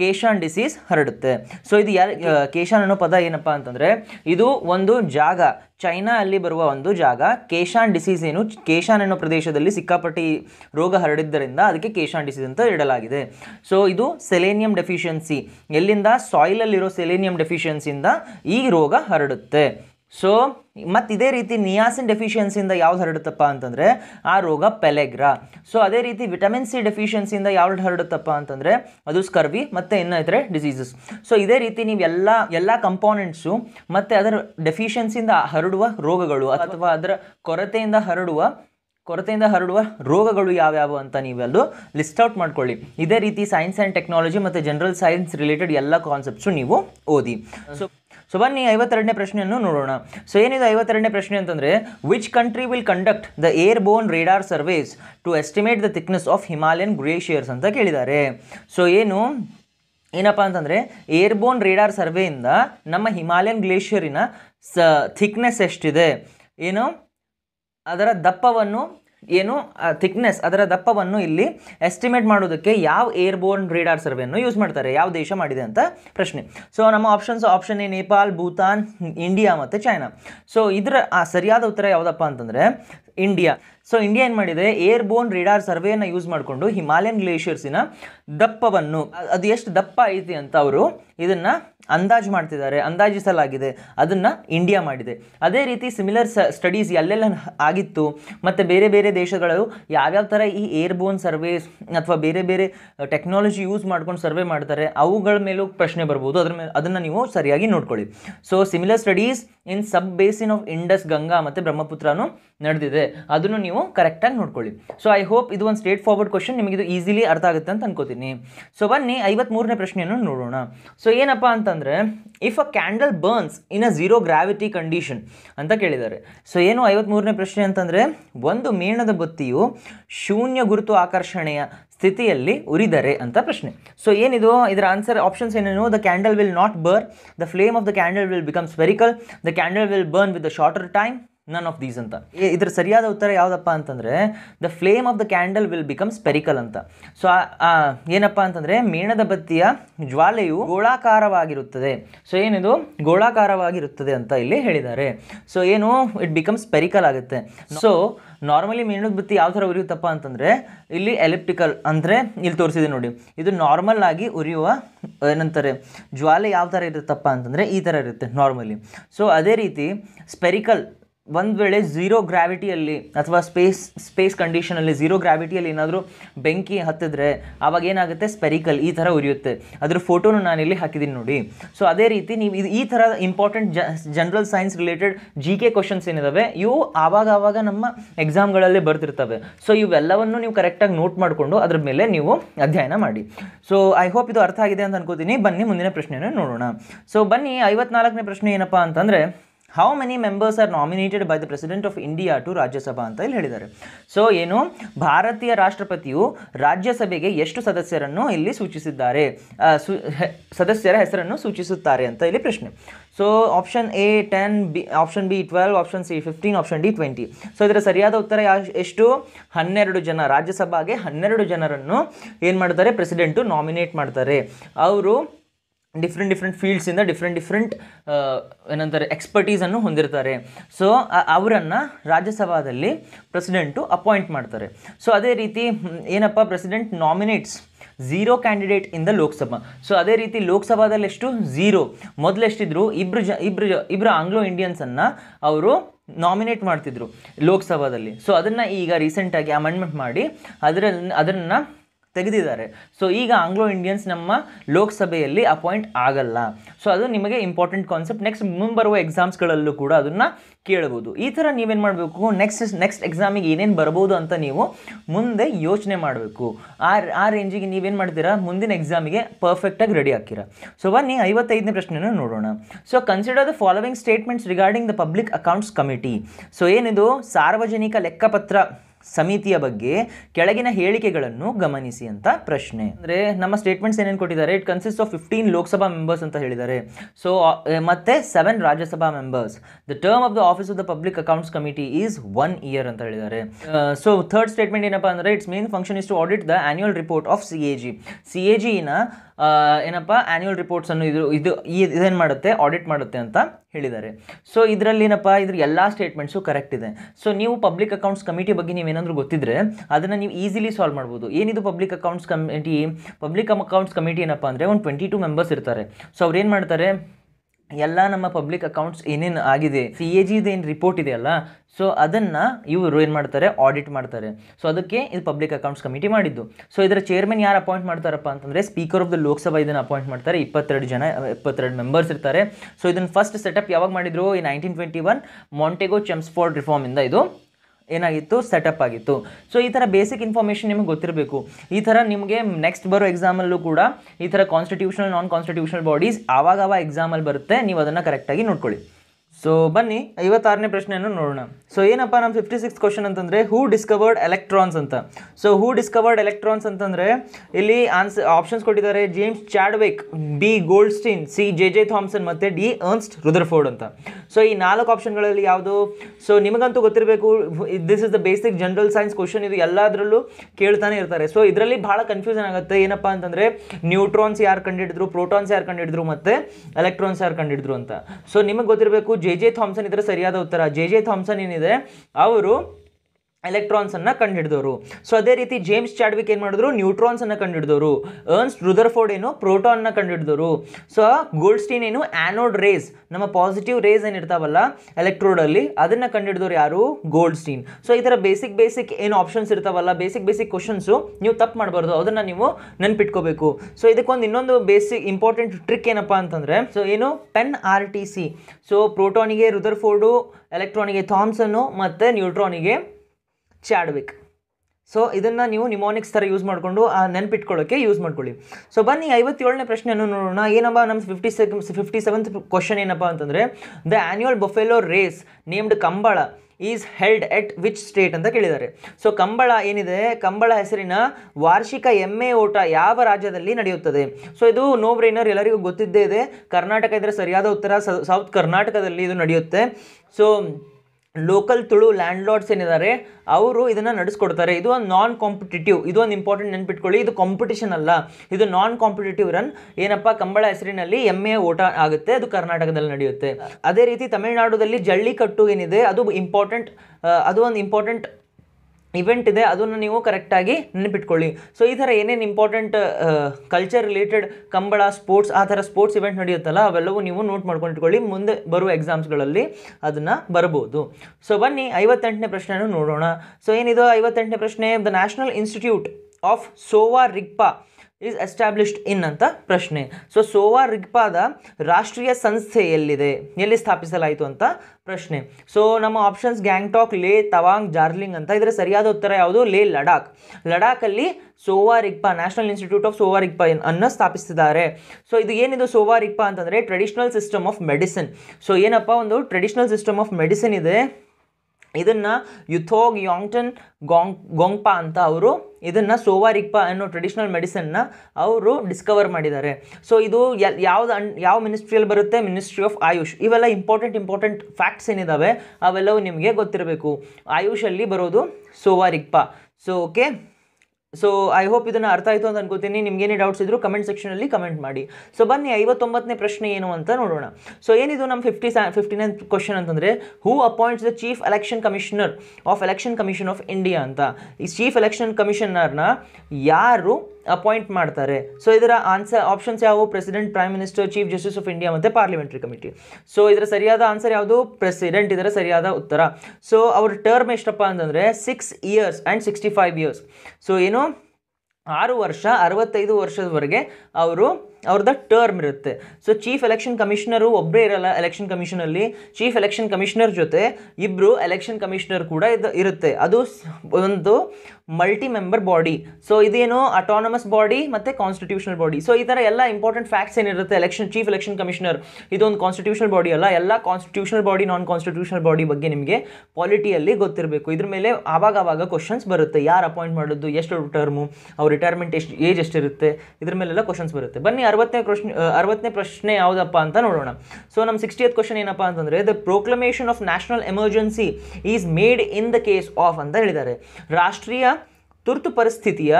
ಕೇಶಾನ್ ಡಿಸೀಸ್ ಹರಡುತ್ತೆ ಸೊ ಇದು ಯಾರು ಕೇಶಾನ್ ಅನ್ನೋ ಪದ ಏನಪ್ಪ ಅಂತಂದರೆ ಇದು ಒಂದು ಜಾಗ ಚೈನಾ ಅಲ್ಲಿ ಬರುವ ಒಂದು ಜಾಗ ಕೇಶಾನ್ ಡಿಸೀಸ್ ಏನು ಕೇಶಾನ್ ಅನ್ನೋ ಪ್ರದೇಶದಲ್ಲಿ ಸಿಕ್ಕಾಪಟ್ಟಿ ರೋಗ ಹರಡಿದ್ದರಿಂದ ಅದಕ್ಕೆ ಕೇಶಾನ್ ಡಿಸೀಸ್ ಅಂತ ಇಡಲಾಗಿದೆ ಸೊ ಇದು ಸೆಲೇನಿಯಂ ಡೆಫಿಷಿಯನ್ಸಿ ಎಲ್ಲಿಂದ ಸಾಯಿಲಲ್ಲಿರೋ ಸೆಲೇನಿಯಂ ಡೆಫಿಷಿಯನ್ಸಿಯಿಂದ ಈ ರೋಗ ಹರಡುತ್ತೆ ಸೊ ಮತ್ತು ಇದೇ ರೀತಿ ನಿಯಾಸಿನ್ ಡೆಫಿಷಿಯನ್ಸಿಯಿಂದ ಯಾವ್ದು ಹರಡುತ್ತಪ್ಪ ಅಂತಂದರೆ ಆ ರೋಗ ಪೆಲೆಗ್ರಾ ಸೊ ಅದೇ ರೀತಿ ವಿಟಮಿನ್ ಸಿ ಡೆಫಿಷಿಯನ್ಸಿಯಿಂದ ಯಾವ್ದು ಹರಡುತ್ತಪ್ಪ ಅಂತಂದರೆ ಅದು ಸ್ಕರ್ವಿ ಮತ್ತು ಇದ್ರೆ ಡಿಸೀಸಸ್ ಸೊ ಇದೇ ರೀತಿ ನೀವು ಎಲ್ಲ ಎಲ್ಲ ಕಂಪೋನೆಂಟ್ಸು ಮತ್ತು ಅದರ ಡೆಫಿಷಿಯನ್ಸಿಯಿಂದ ಹರಡುವ ರೋಗಗಳು ಅಥವಾ ಅದರ ಕೊರತೆಯಿಂದ ಹರಡುವ ಕೊರತೆಯಿಂದ ಹರಡುವ ರೋಗಗಳು ಯಾವ್ಯಾವು ಅಂತ ನೀವೆಲ್ಲೂ ಲಿಸ್ಟ್ ಔಟ್ ಮಾಡ್ಕೊಳ್ಳಿ ಇದೇ ರೀತಿ ಸೈನ್ಸ್ ಆ್ಯಂಡ್ ಟೆಕ್ನಾಲಜಿ ಮತ್ತು ಜನರಲ್ ಸೈನ್ಸ್ ರಿಲೇಟೆಡ್ ಎಲ್ಲ ಕಾನ್ಸೆಪ್ಟ್ಸು ನೀವು ಓದಿ ಸೊ ಸೊ ಬನ್ನಿ ಐವತ್ತೆರಡನೇ ಪ್ರಶ್ನೆಯನ್ನು ನೋಡೋಣ ಸೊ ಏನಿದೆ ಐವತ್ತೆರಡನೇ ಪ್ರಶ್ನೆ ಅಂತಂದರೆ which country will conduct the airborne radar surveys to estimate the thickness of Himalayan glaciers ಅಂತ ಕೇಳಿದ್ದಾರೆ ಸೊ ಏನು ಏನಪ್ಪ ಅಂತಂದರೆ ಏರ್ಬೋನ್ ರೇಡಾರ್ ಸರ್ವೆಯಿಂದ ನಮ್ಮ ಹಿಮಾಲಯನ್ ಗ್ಲೇಷಿಯರಿನ ಸ ಥಿಕ್ನೆಸ್ ಎಷ್ಟಿದೆ ಏನು ಅದರ ದಪ್ಪವನ್ನು ಏನು ಥಿಕ್ನೆಸ್ ಅದರ ದಪ್ಪವನ್ನು ಇಲ್ಲಿ ಎಸ್ಟಿಮೇಟ್ ಮಾಡೋದಕ್ಕೆ ಯಾವ ಏರ್ಬೋರ್ನ್ ರೇಡಾರ್ ಸರ್ವೆಯನ್ನು ಯೂಸ್ ಮಾಡ್ತಾರೆ ಯಾವ ದೇಶ ಮಾಡಿದೆ ಅಂತ ಪ್ರಶ್ನೆ ಸೊ ನಮ್ಮ options option A Nepal Bhutan India ಮತ್ತು ಚೈನಾ ಸೊ ಇದರ ಸರಿಯಾದ ಉತ್ತರ ಯಾವುದಪ್ಪ ಅಂತಂದರೆ ಇಂಡಿಯಾ ಸೊ ಇಂಡಿಯಾ ಏನು ಮಾಡಿದೆ ಏರ್ ಬೋನ್ ರೀಡಾರ್ ಸರ್ವೆಯನ್ನು ಯೂಸ್ ಮಾಡಿಕೊಂಡು ಹಿಮಾಲಯನ್ ಗ್ಲೇಷಿಯರ್ಸಿನ ದಪ್ಪವನ್ನು ಅದು ಎಷ್ಟು ದಪ್ಪ ಐತಿ ಅಂತ ಅವರು ಇದನ್ನು ಅಂದಾಜು ಮಾಡ್ತಿದ್ದಾರೆ ಅಂದಾಜಿಸಲಾಗಿದೆ ಅದನ್ನು ಇಂಡಿಯಾ ಮಾಡಿದೆ ಅದೇ ರೀತಿ ಸಿಮಿಲರ್ ಸ ಸ್ಟಡೀಸ್ ಎಲ್ಲೆಲ್ಲ ಆಗಿತ್ತು ಮತ್ತು ಬೇರೆ ಬೇರೆ ದೇಶಗಳು ಯಾವ್ಯಾವ ಥರ ಈ ಏರ್ಬೋನ್ ಸರ್ವೇಸ್ ಅಥವಾ ಬೇರೆ ಬೇರೆ ಟೆಕ್ನಾಲಜಿ ಯೂಸ್ ಮಾಡ್ಕೊಂಡು ಸರ್ವೆ ಮಾಡ್ತಾರೆ ಅವುಗಳ ಮೇಲೂ ಪ್ರಶ್ನೆ ಬರ್ಬೋದು ಅದ್ರ ಮೇಲೆ ಅದನ್ನು ನೀವು ಸರಿಯಾಗಿ ನೋಡ್ಕೊಳ್ಳಿ so similar studies in sub basin of Indus Ganga ಮತ್ತು ಬ್ರಹ್ಮಪುತ್ರನೂ ನಡೆದಿದೆ ಅದನ್ನು ನೀವು ಕರೆಕ್ಟಾಗಿ ನೋಡ್ಕೊಳ್ಳಿ ಸೊ ಐ ಹೋಪ್ ಇದು ಒಂದು ಸ್ಟ್ರೇಟ್ ಫಾರ್ವರ್ಡ್ ಕ್ವಶನ್ ಇದು ಈಸಿಲಿ ಅರ್ಥ ಆಗುತ್ತೆ ಅಂತ ಅನ್ಕೋತೀನಿ ಸೊ ಬನ್ನಿ ಐವತ್ಮೂರನೇ ಪ್ರಶ್ನೆಯನ್ನು ನೋಡೋಣ ಸೊ ಏನಪ್ಪ ಅಂತಂದರೆ if a candle burns in a zero gravity condition ಅಂತ ಕೇಳಿದ್ದಾರೆ ಸೊ ಏನು ಐವತ್ಮೂರನೇ ಪ್ರಶ್ನೆ ಅಂತಂದರೆ ಒಂದು ಮೇಣದ ಬತ್ತಿಯು ಶೂನ್ಯ ಗುರುತು ಆಕರ್ಷಣೆಯ ಸ್ಥಿತಿಯಲ್ಲಿ ಉರಿದರೆ ಅಂತ ಪ್ರಶ್ನೆ ಸೊ ಏನಿದು ಇದರ ಆನ್ಸರ್ ಆಪ್ಷನ್ಸ್ ಏನೇನು the candle will not burn the flame of the candle will become spherical the candle will burn with a shorter time none of these ಅಂತ ಇದ್ರ ಸರಿಯಾದ ಉತ್ತರ ಯಾವುದಪ್ಪ ಅಂತಂದರೆ the flame of the candle will become spherical ಅಂತ so ಏನಪ್ಪ ಅಂತಂದರೆ ಮೇಣದ ಬತ್ತಿಯ ಜ್ವಾಲೆಯು ಗೋಳಾಕಾರವಾಗಿರುತ್ತದೆ ಸೊ ಏನಿದು ಗೋಳಾಕಾರವಾಗಿರುತ್ತದೆ ಅಂತ ಇಲ್ಲಿ ಹೇಳಿದ್ದಾರೆ ಸೊ ಏನು ಇಟ್ ಬಿಕಮ್ ಸ್ಪೆರಿಕಲ್ ಆಗುತ್ತೆ ಸೊ ನಾರ್ಮಲಿ ಮೇಣದ ಬತ್ತಿ ಯಾವ ಥರ ಉರಿಯುತ್ತಪ್ಪ ಅಂತಂದರೆ ಇಲ್ಲಿ ಎಲೆಪ್ಟಿಕಲ್ ಅಂದರೆ ಇಲ್ಲಿ ತೋರಿಸಿದೆ ನೋಡಿ ಇದು ನಾರ್ಮಲ್ ಆಗಿ ಉರಿಯುವ ಏನಂತಾರೆ ಜ್ವಾಲೆ ಯಾವ ಥರ ಇರುತ್ತಪ್ಪ ಅಂತಂದರೆ ಈ ಥರ ಇರುತ್ತೆ ನಾರ್ಮಲಿ ಸೊ ಅದೇ ರೀತಿ ಸ್ಪೆರಿಕಲ್ ಒಂದು ವೇಳೆ ಝೀರೋ ಗ್ರಾವಿಟಿಯಲ್ಲಿ ಅಥವಾ ಸ್ಪೇಸ್ ಸ್ಪೇಸ್ ಕಂಡೀಷನಲ್ಲಿ ಝೀರೋ ಗ್ರಾವಿಟಿಯಲ್ಲಿ ಏನಾದರೂ ಬೆಂಕಿ ಹತ್ತಿದ್ರೆ ಆವಾಗ ಏನಾಗುತ್ತೆ ಸ್ಪೆರಿಕಲ್ ಈ ಥರ ಉರಿಯುತ್ತೆ ಅದ್ರ ಫೋಟೋನು ಇಲ್ಲಿ ಹಾಕಿದ್ದೀನಿ ನೋಡಿ ಸೊ ಅದೇ ರೀತಿ ನೀವು ಇದು ಈ ಥರ ಇಂಪಾರ್ಟೆಂಟ್ ಜ general science related G K questions ಏನಿದ್ದಾವೆ ಇವು ಆವಾಗ ಆವಾಗ ನಮ್ಮ ಎಕ್ಸಾಮ್ಗಳಲ್ಲಿ ಬರ್ತಿರ್ತವೆ ಸೊ ಇವೆಲ್ಲವನ್ನು ನೀವು ಕರೆಕ್ಟಾಗಿ ನೋಟ್ ಮಾಡಿಕೊಂಡು ಅದ್ರ ಮೇಲೆ ನೀವು ಅಧ್ಯಯನ ಮಾಡಿ ಸೊ ಐ ಹೋಪ್ ಇದು ಅರ್ಥ ಆಗಿದೆ ಅಂತ ಅನ್ಕೋತೀನಿ ಬನ್ನಿ ಮುಂದಿನ ಪ್ರಶ್ನೆಯನ್ನು ನೋಡೋಣ ಸೊ ಬನ್ನಿ ಐವತ್ನಾಲ್ಕನೇ ಪ್ರಶ್ನೆ ಏನಪ್ಪ ಅಂತಂದರೆ how many members are nominated by the president of India to Rajya Sabha ಅಂತ ಇಲ್ಲಿ ಹೇಳಿದ್ದಾರೆ ಸೊ ಏನು ಭಾರತೀಯ ರಾಷ್ಟ್ರಪತಿಯು ರಾಜ್ಯಸಭೆಗೆ ಎಷ್ಟು ಸದಸ್ಯರನ್ನು ಇಲ್ಲಿ ಸೂಚಿಸಿದ್ದಾರೆ ಸದಸ್ಯರ ಹೆಸರನ್ನು ಸೂಚಿಸುತ್ತಾರೆ ಅಂತ ಇಲ್ಲಿ ಪ್ರಶ್ನೆ so option A ten B option B twelve option C fifteen option D twenty so ಇದರ ಸರಿಯಾದ ಉತ್ತರ ಎಷ್ಟು ಹನ್ನೆರಡು ಜನ ರಾಜ್ಯಸಭಾಗೆ ಹನ್ನೆರಡು ಜನರನ್ನು ಏನು ಮಾಡ್ತಾರೆ ಪ್ರೆಸಿಡೆಂಟು ನಾಮಿನೇಟ್ ಮಾಡ್ತಾರೆ ಅವರು ಡಿಫ್ರೆಂಟ್ ಡಿಫ್ರೆಂಟ್ ಫೀಲ್ಡ್ಸಿಂದ ಡಿಫ್ರೆಂಟ್ ಡಿಫ್ರೆಂಟ್ ಏನಂತಾರೆ ಎಕ್ಸ್ಪರ್ಟೀಸನ್ನು ಹೊಂದಿರ್ತಾರೆ ಸೊ ಅವರನ್ನು ರಾಜ್ಯಸಭಾದಲ್ಲಿ ಪ್ರೆಸಿಡೆಂಟು ಅಪಾಯಿಂಟ್ ಮಾಡ್ತಾರೆ ಸೊ ಅದೇ ರೀತಿ ಏನಪ್ಪ ಪ್ರೆಸಿಡೆಂಟ್ ನಾಮಿನೇಟ್ಸ್ ಝೀರೋ ಕ್ಯಾಂಡಿಡೇಟ್ ಇಂದ ಲೋಕಸಭಾ ಸೊ ಅದೇ ರೀತಿ ಲೋಕಸಭಾದಲ್ಲಿ ಎಷ್ಟು ಝೀರೋ ಮೊದಲೆಷ್ಟಿದ್ರು ಇಬ್ಬರು ಜ ಇಬ್ಬರು ಇಬ್ಬರು ಆಂಗ್ಲೋ ಇಂಡಿಯನ್ಸನ್ನು ಅವರು ನಾಮಿನೇಟ್ ಮಾಡ್ತಿದ್ರು ಲೋಕಸಭಾದಲ್ಲಿ ಸೊ ಅದನ್ನು ಈಗ ರೀಸೆಂಟಾಗಿ ಅಮೆಂಡ್ಮೆಂಟ್ ಮಾಡಿ ಅದರಲ್ಲಿ ಅದನ್ನು ತೆಗೆದಿದ್ದಾರೆ ಸೊ ಈಗ ಆಂಗ್ಲೋ ಇಂಡಿಯನ್ಸ್ ನಮ್ಮ ಲೋಕಸಭೆಯಲ್ಲಿ ಅಪಾಯಿಂಟ್ ಆಗಲ್ಲ ಸೊ ಅದು ನಿಮಗೆ ಇಂಪಾರ್ಟೆಂಟ್ ಕಾನ್ಸೆಪ್ಟ್ ನೆಕ್ಸ್ಟ್ ಮುಂಬರುವ ಎಕ್ಸಾಮ್ಸ್ಗಳಲ್ಲೂ ಕೂಡ ಅದನ್ನು ಕೇಳ್ಬೋದು ಈ ಥರ ನೀವೇನು ಮಾಡಬೇಕು ನೆಕ್ಸ್ಟ್ ನೆಕ್ಸ್ಟ್ ಎಕ್ಸಾಮಿಗೆ ಏನೇನು ಬರ್ಬೋದು ಅಂತ ನೀವು ಮುಂದೆ ಯೋಚನೆ ಮಾಡಬೇಕು ಆ ಆ ರೇಂಜಿಗೆ ನೀವೇನು ಮಾಡ್ತೀರಾ ಮುಂದಿನ ಎಕ್ಸಾಮಿಗೆ ಪರ್ಫೆಕ್ಟಾಗಿ ರೆಡಿ ಹಾಕಿರ ಸೊ ಬನ್ನಿ ಐವತ್ತೈದನೇ ಪ್ರಶ್ನೆಯನ್ನು ನೋಡೋಣ so consider the following statements regarding the public accounts committee so ಏನಿದು ಸಾರ್ವಜನಿಕ ಲೆಕ್ಕಪತ್ರ ಸಮಿತಿಯ ಬಗ್ಗೆ ಕೆಳಗಿನ ಹೇಳಿಕೆಗಳನ್ನು ಗಮನಿಸಿ ಅಂತ ಪ್ರಶ್ನೆ ಅಂದರೆ ನಮ್ಮ ಸ್ಟೇಟ್ಮೆಂಟ್ಸ್ ಏನೇನು ಕೊಟ್ಟಿದ್ದಾರೆ it consist of fifteen Lok Sabha members ಅಂತ ಹೇಳಿದ್ದಾರೆ ಸೊ ಮತ್ತೆ seven Rajya Sabha members the term of the office of the public accounts committee is one year ಅಂತ ಹೇಳಿದ್ದಾರೆ ಸೊ ಥರ್ಡ್ ಸ್ಟೇಟ್ಮೆಂಟ್ ಏನಪ್ಪ ಅಂದರೆ its main function is to audit the annual report of C A G C A ಜಿನ ಏನಪ್ಪ annual ರಿಪೋರ್ಟ್ಸನ್ನು ಇದು ಇದು ಇದೇನು ಮಾಡುತ್ತೆ ಆಡಿಟ್ ಮಾಡುತ್ತೆ ಅಂತ ಹೇಳಿದ್ದಾರೆ ಸೊ ಇದರಲ್ಲಿ ಏನಪ್ಪ ಇದ್ರ ಎಲ್ಲ ಸ್ಟೇಟ್ಮೆಂಟ್ಸು ಕರೆಕ್ಟ್ ಇದೆ ಸೊ ನೀವು ಪಬ್ಲಿಕ್ ಅಕೌಂಟ್ಸ್ ಕಮಿಟಿ ಬಗ್ಗೆ ನೀವೇನಾದರೂ ಗೊತ್ತಿದ್ದರೆ ಅದನ್ನು ನೀವು ಈಸಿಲಿ ಸಾಲ್ವ್ ಮಾಡ್ಬೋದು ಏನಿದು public accounts committee public accounts committee ಏನಪ್ಪ ಅಂದರೆ ಒಂದು ಟ್ವೆಂಟಿ ಟು ಮೆಂಬರ್ಸ್ ಇರ್ತಾರೆ ಸೊ ಅವ್ರು ಏನು ಮಾಡ್ತಾರೆ ಎಲ್ಲ ನಮ್ಮ ಪಬ್ಲಿಕ್ ಅಕೌಂಟ್ಸ್ ಏನೇನು ಆಗಿದೆ ಸಿ ಎ ಜಿದು ಏನು ರಿಪೋರ್ಟ್ ಇದೆಯಲ್ಲ ಸೊ ಅದನ್ನು ಇವರು ಏನು ಮಾಡ್ತಾರೆ ಆಡಿಟ್ ಮಾಡ್ತಾರೆ ಸೊ ಅದಕ್ಕೆ ಇದು ಪಬ್ಲಿಕ್ ಅಕೌಂಟ್ಸ್ ಕಮಿಟಿ ಮಾಡಿದ್ದು ಸೊ ಇದರ ಚೇರ್ಮನ್ ಯಾರು ಅಪಾಯಿಂಟ್ ಮಾಡ್ತಾರಪ್ಪ ಅಂತಂದರೆ ಸ್ಪೀಕರ್ ಆಫ್ ದ ಲೋಕಸಭಾ ಇದನ್ನು ಅಪಾಯಿಂಟ್ ಮಾಡ್ತಾರೆ ಇಪ್ಪತ್ತೆರಡು ಜನ ಇಪ್ಪತ್ತೆರಡು ಮೆಂಬರ್ಸ್ ಇರ್ತಾರೆ ಸೊ ಇದನ್ನು ಫಸ್ಟ್ ಸೆಟಪ್ ಯಾವಾಗ ಮಾಡಿದ್ರು ಈ nineteen twenty one Montagu Chelmsford ರಿಫಾರ್ಮಿಂದ ಇದು ಏನಾಗಿತ್ತು ಸೆಟಪ್ ಆಗಿತ್ತು ಸೊ ಈ ಥರ ಬೇಸಿಕ್ ಇನ್ಫಾರ್ಮೇಷನ್ ನಿಮಗೆ ಗೊತ್ತಿರಬೇಕು ಈ ಥರ ನಿಮಗೆ ನೆಕ್ಸ್ಟ್ ಬರೋ ಎಕ್ಸಾಮಲ್ಲೂ ಕೂಡ ಈ ಥರ ಕಾನ್ಸ್ಟಿಟ್ಯೂಷನಲ್ ನಾನ್ ಕಾನ್ಸ್ಟಿಟ್ಯೂಷನಲ್ ಬಾಡೀಸ್ ಆವಾಗ ಎಕ್ಸಾಮಲ್ಲಿ ಬರುತ್ತೆ ನೀವು ಅದನ್ನು ಕರೆಕ್ಟಾಗಿ ನೋಡ್ಕೊಳ್ಳಿ ಸೊ ಬನ್ನಿ ಐವತ್ತಾರನೇ ಪ್ರಶ್ನೆಯನ್ನು ನೋಡೋಣ ಸೊ ಏನಪ್ಪ ನಮ್ಮ ಫಿಫ್ಟಿ ಸಿಕ್ಸ್ ಕ್ವಶನ್ ಅಂತಂದರೆ ಹೂ ಡಿಸ್ಕವರ್ಡ್ ಎಲೆಕ್ಟ್ರಾನ್ಸ್ ಅಂತ ಸೊ ಹೂ ಡಿಸ್ಕವರ್ಡ್ ಎಲೆಕ್ಟ್ರಾನ್ಸ್ ಅಂತಂದರೆ ಇಲ್ಲಿ ಆನ್ಸರ್ ಆಪ್ಷನ್ಸ್ ಕೊಟ್ಟಿದ್ದಾರೆ James Chadwick B Goldstein C J J Thomson ಮತ್ತು ಡಿ ಅರ್ನ್ಸ್ಟ್ ರುದರ್ಫೋರ್ಡ್ ಅಂತ ಸೊ ಈ ನಾಲ್ಕು ಆಪ್ಷನ್ಗಳಲ್ಲಿ ಯಾವುದು ಸೊ ನಿಮಗಂತೂ ಗೊತ್ತಿರಬೇಕು this is the basic general science question ಇದು ಎಲ್ಲದರಲ್ಲೂ ಕೇಳ್ತಾನೆ ಇರ್ತಾರೆ ಸೊ ಇದರಲ್ಲಿ ಭಾಳ ಕನ್ಫ್ಯೂಷನ್ ಆಗುತ್ತೆ ಏನಪ್ಪ ಅಂತಂದರೆ ನ್ಯೂಟ್ರಾನ್ಸ್ ಯಾರು ಕಂಡಿಡಿದ್ರು ಪ್ರೋಟಾನ್ಸ್ ಯಾರು ಕಂಡಿಡಿದ್ರು ಮತ್ತು ಎಲೆಕ್ಟ್ರಾನ್ಸ್ ಯಾರು ಕಂಡಿಡಿದ್ರು ಅಂತ ಸೊ ನಿಮಗೆ ಗೊತ್ತಿರಬೇಕು ಜೆ ಜೆ ಜೆ ಥಾಮ್ಸನ್ ಇದ್ರೆ ಸರಿಯಾದ ಉತ್ತರ ಜೆ ಜೆ ಥಾಮ್ಸನ್ ಏನಿದೆ ಅವರು ಎಲೆಕ್ಟ್ರಾನ್ಸನ್ನು ಕಂಡುಹಿಡಿದವರು ಸೊ ಅದೇ ರೀತಿ ಜೇಮ್ಸ್ ಚಾಡ್ವಿಕ್ ಏನು ಮಾಡಿದ್ರು ನ್ಯೂಟ್ರಾನ್ಸನ್ನು ಹಿಡಿದವರು ಅರ್ನ್ಸ್ ರುದರ್ಫೋರ್ಡ್ ಏನು ಕಂಡು ಹಿಡಿದವರು ಸೊ ಸ್ಟೀನ್ ಏನು ಆ್ಯನೋಡ್ ರೇಸ್ ನಮ್ಮ ಪಾಸಿಟಿವ್ ರೇಸ್ ಏನಿರ್ತಾವಲ್ಲ ಎಲೆಕ್ಟ್ರೋಡಲ್ಲಿ ಅದನ್ನು ಹಿಡಿದವರು ಯಾರು ಸ್ಟೀನ್ ಸೊ ಈ ಥರ ಬೇಸಿಕ್ ಬೇಸಿಕ್ ಏನು ಆಪ್ಷನ್ಸ್ ಇರ್ತಾವಲ್ಲ ಬೇಸಿಕ್ ಬೇಸಿಕ್ ಕ್ವಶನ್ಸು ನೀವು ತಪ್ಪು ಮಾಡಬಾರ್ದು ಅದನ್ನು ನೀವು ನೆನ್ಪಿಟ್ಕೋಬೇಕು ಸೊ ಇದಕ್ಕೊಂದು ಇನ್ನೊಂದು ಬೇಸಿಕ್ ಇಂಪಾರ್ಟೆಂಟ್ ಟ್ರಿಕ್ ಏನಪ್ಪ ಅಂತಂದರೆ ಸೊ ಏನು pen R T C so ಪ್ರೋಟಾನಿಗೆ ರುದರ್ಫೋರ್ಡು ಎಲೆಕ್ಟ್ರಾನಿಗೆ ಥಾಮ್ಸನ್ನು ಮತ್ತು ನ್ಯೂಟ್ರಾನಿಗೆ ಚಾಡ್ವಿಕ್ ಸೊ ಇದನ್ನು ನೀವು ನಿಮೋನಿಕ್ಸ್ ಥರ ಯೂಸ್ ಮಾಡಿಕೊಂಡು ಆ ನೆನಪಿಟ್ಕೊಳ್ಳೋಕ್ಕೆ ಯೂಸ್ ಮಾಡ್ಕೊಳ್ಳಿ ಸೊ ಬನ್ನಿ ಐವತ್ತೇಳನೇ ಪ್ರಶ್ನೆಯನ್ನು ನೋಡೋಣ ಏನಪ್ಪ ನಮ್ಮ fifty sec fifty seventh question ಏನಪ್ಪ ಅಂತಂದರೆ the annual buffalo race named Kambala is held at which state ಅಂತ ಕೇಳಿದ್ದಾರೆ ಸೊ ಕಂಬಳ ಏನಿದೆ ಕಂಬಳ ಹೆಸರಿನ ವಾರ್ಷಿಕ ಎಮ್ಮೆ ಓಟ ಯಾವ ರಾಜ್ಯದಲ್ಲಿ ನಡೆಯುತ್ತದೆ ಸೊ ಇದು ನೋ ಬ್ರೈನರ್ ಎಲ್ಲರಿಗೂ ಗೊತ್ತಿದ್ದೇ ಇದೆ ಕರ್ನಾಟಕ ಇದ್ರೆ ಸರಿಯಾದ ಉತ್ತರ ಸೌತ್ ಕರ್ನಾಟಕದಲ್ಲಿ ಇದು ನಡೆಯುತ್ತೆ so local Tulu land lords ಏನಿದ್ದಾರೆ ಅವರು ಇದನ್ನು ನಡೆಸ್ಕೊಡ್ತಾರೆ ಇದು ಒಂದು ನಾನ್ ಕಾಂಪಿಟೇಟಿವ್ ಇದು ಒಂದು ಇಂಪಾರ್ಟೆಂಟ್ ನೆನ್ಪಿಟ್ಕೊಳ್ಳಿ ಇದು ಕಾಂಪಿಟೇಷನ್ ಅಲ್ಲ ಇದು ನಾನ್ ಕಾಂಪಿಟೇಟಿವ್ ರನ್ ಏನಪ್ಪ ಕಂಬಳ ಹೆಸರಿನಲ್ಲಿ ಎಮ್ಮೆ ಓಟ ಆಗುತ್ತೆ ಅದು ಕರ್ನಾಟಕದಲ್ಲಿ ನಡೆಯುತ್ತೆ ಅದೇ ರೀತಿ ತಮಿಳುನಾಡುದಲ್ಲಿ ಜಳ್ಳಿಕಟ್ಟು ಏನಿದೆ ಅದು ಇಂಪಾರ್ಟೆಂಟ್ ಅದು ಒಂದು ಇಂಪಾರ್ಟೆಂಟ್ ಇವೆಂಟ್ ಇದೆ ಅದನ್ನು ನೀವು ಕರೆಕ್ಟಾಗಿ ನೆನಪಿಟ್ಕೊಳ್ಳಿ ಸೊ ಈ ಥರ ಏನೇನು important culture related Kambala sports ಆ ಥರ ಸ್ಪೋರ್ಟ್ಸ್ ಇವೆಂಟ್ ನಡೆಯುತ್ತಲ್ಲ ಅವೆಲ್ಲವೂ ನೀವು ನೋಟ್ ಮಾಡ್ಕೊಂಡಿಟ್ಕೊಳ್ಳಿ ಮುಂದೆ ಬರುವ ಎಕ್ಸಾಮ್ಸ್ಗಳಲ್ಲಿ ಅದನ್ನು ಬರ್ಬೋದು ಸೊ ಬನ್ನಿ ಐವತ್ತೆಂಟನೇ ಪ್ರಶ್ನೆಯನ್ನು ನೋಡೋಣ ಸೊ ಏನಿದು ಐವತ್ತೆಂಟನೇ ಪ್ರಶ್ನೆ the national institute of Sowa Rigpa is established in ಅಂತ ಪ್ರಶ್ನೆ ಸೊ ಸೋವಾ ರಿಗ್ಪಾದ ರಾಷ್ಟ್ರೀಯ ಸಂಸ್ಥೆ ಎಲ್ಲಿದೆ ಎಲ್ಲಿ ಸ್ಥಾಪಿಸಲಾಯಿತು ಅಂತ ಪ್ರಶ್ನೆ ಸೊ ನಮ್ಮ ಆಪ್ಷನ್ಸ್ ಗ್ಯಾಂಗ್ಟಾಕ್ ಲೇ ತವಾಂಗ್ ಜಾರ್ಲಿಂಗ್ ಅಂತ ಇದರ ಸರಿಯಾದ ಉತ್ತರ ಯಾವುದು ಲೇ ಲಡಾಖ್ ಲಡಾಖಲ್ಲಿ Sowa Rigpa national institute of Sowa Rigpa ಅನ್ನು ಸ್ಥಾಪಿಸಿದ್ದಾರೆ ಸೊ ಇದು ಏನಿದು ಸೋವಾ ರಿಗ್ಪಾ ಅಂತಂದರೆ traditional system of medicine so ಏನಪ್ಪ ಒಂದು ಟ್ರೆಡಿಷನಲ್ ಸಿಸ್ಟಮ್ ಆಫ್ ಮೆಡಿಸಿನ್ ಇದೆ ಇದನ್ನು ಯುಥೋಗ್ ಯಾಂಗ್ಟನ್ ಗೋಂಗ್ ಗೊಂಗ್ಪಾ ಅಂತ ಅವರು ಇದನ್ನು ಸೋವಾರಿಕ್ಪ ಅನ್ನೋ ಟ್ರೆಡಿಷ್ನಲ್ ಮೆಡಿಸನ್ನ ಅವರು ಡಿಸ್ಕವರ್ ಮಾಡಿದ್ದಾರೆ ಸೊ ಇದು ಯಾವ್ದು ಅನ್ ಯಾವ ಮಿನಿಸ್ಟ್ರಿಯಲ್ಲಿ ಬರುತ್ತೆ ಮಿನಿಸ್ಟ್ರಿ ಆಫ್ ಆಯುಷ್ ಇವೆಲ್ಲ ಇಂಪಾರ್ಟೆಂಟ್ ಇಂಪಾರ್ಟೆಂಟ್ ಫ್ಯಾಕ್ಟ್ಸ್ ಏನಿದ್ದಾವೆ ಅವೆಲ್ಲವೂ ನಿಮಗೆ ಗೊತ್ತಿರಬೇಕು ಆಯುಷಲ್ಲಿ ಬರೋದು Sowa Rigpa so okay so I hope ಇದನ್ನು ಅರ್ಥ ಆಯಿತು ಅಂತ ಅನ್ಕೋತೀನಿ ನಿಮ್ಗೇನೇ ಡೌಟ್ಸ್ ಇದ್ರು ಕಮೆಂಟ್ ಸೆಕ್ಷನಲ್ಲಿ ಕಮೆಂಟ್ ಮಾಡಿ ಸೊ ಬನ್ನಿ ಐವತ್ತೊಂಬತ್ತನೇ ಪ್ರಶ್ನೆ ಏನು ಅಂತ ನೋಡೋಣ ಸೊ ಏನಿದು ನಮ್ಮ ಫಿಫ್ಟಿ ಫಿಫ್ಟಿ ನೈನ್ ಕ್ವಶನ್ ಅಂತಂದರೆ who appoints the chief election commissioner of election commission of India ಅಂತ ಈ ಚೀಫ್ ಎಲೆಕ್ಷನ್ ಕಮಿಷನರ್ನ ಯಾರು ಅಪಾಯಿಂಟ್ ಮಾಡ್ತಾರೆ ಸೊ ಇದರ ಆನ್ಸರ್ ಆಪ್ಷನ್ಸ್ ಯಾವುವು president prime minister chief justice of India ಮತ್ತು ಪಾರ್ಲಿಮೆಂಟ್ರಿ ಕಮಿಟಿ ಸೊ ಇದರ ಸರಿಯಾದ ಆನ್ಸರ್ ಯಾವುದು ಪ್ರೆಸಿಡೆಂಟ್ ಇದರ ಸರಿಯಾದ ಉತ್ತರ ಸೊ ಅವ್ರ ಟರ್ಮ್ ಎಷ್ಟಪ್ಪ ಅಂತಂದರೆ six years and sixty five years so ಏನು ಆರು ವರ್ಷ ಅರವತ್ತೈದು ವರ್ಷದವರೆಗೆ ಅವರು ಅವ್ರದ್ದ ಟರ್ಮ್ ಇರುತ್ತೆ ಸೊ ಚೀಫ್ ಎಲೆಕ್ಷನ್ ಕಮಿಷನರು ಒಬ್ಬರೇ ಇರಲ್ಲ ಎಲೆಕ್ಷನ್ ಕಮಿಷನಲ್ಲಿ ಚೀಫ್ ಎಲೆಕ್ಷನ್ ಕಮಿಷನರ್ ಜೊತೆ ಇಬ್ಬರು ಎಲೆಕ್ಷನ್ ಕಮಿಷನರ್ ಕೂಡ ಇದು ಇರುತ್ತೆ ಅದು ಒಂದು ಮಲ್ಟಿ ಮೆಂಬರ್ ಬಾಡಿ ಸೊ ಇದೇನು ಅಟಾನಮಸ್ ಬಾಡಿ ಮತ್ತು ಕಾನ್ಸ್ಟಿಟ್ಯೂಷನಲ್ ಬಾಡಿ ಸೊ ಈ ಥರ ಎಲ್ಲ ಇಂಪಾರ್ಟೆಂಟ್ ಫ್ಯಾಕ್ಟ್ಸ್ ಏನಿರುತ್ತೆ ಎಲೆಕ್ಷನ್ ಚೀಫ್ ಎಲೆಕ್ಷನ್ ಕಮಿಷನರ್ ಇದೊಂದು ಕಾನ್ಸ್ಟಿಟ್ಯೂಷನಲ್ ಬಾಡಿ ಅಲ್ಲ ಎಲ್ಲ constitutional body non constitutional body ಬಗ್ಗೆ ನಿಮಗೆ ಪಾಲಿಟಿಯಲ್ಲಿ ಗೊತ್ತಿರಬೇಕು ಇದ್ರ ಮೇಲೆ ಆವಾಗ ಆವಾಗ ಕ್ವಶನ್ಸ್ ಬರುತ್ತೆ ಯಾರು ಅಪಾಯಿಂಟ್ ಮಾಡೋದು ಎಷ್ಟು ಟರ್ಮು ಅವ್ರ ರಿಟೈರ್ಮೆಂಟ್ ಎಷ್ಟು ಏಜ್ ಎಷ್ಟಿರುತ್ತೆ ಇದ್ರ ಮೇಲೆಲ್ಲ ಕ್ವಶನ್ಸ್ ಬರುತ್ತೆ ಬನ್ನಿ ಅರವತ್ತನೇ ಪ್ರಶ್ನೆ ಅರವತ್ತನೇ ಪ್ರಶ್ನೆ ಯಾವುದಪ್ಪ ಅಂತ ನೋಡೋಣ ಸೊ ನಮ್ಮ ಸಿಕ್ಸ್ಟಿಯತ್ ಕ್ವಶನ್ ಏನಪ್ಪ ಅಂತಂದರೆ the proclamation of national emergency is made in the case of ಅಂತ ಹೇಳಿದ್ದಾರೆ ರಾಷ್ಟ್ರೀಯ ತುರ್ತು ಪರಿಸ್ಥಿತಿಯ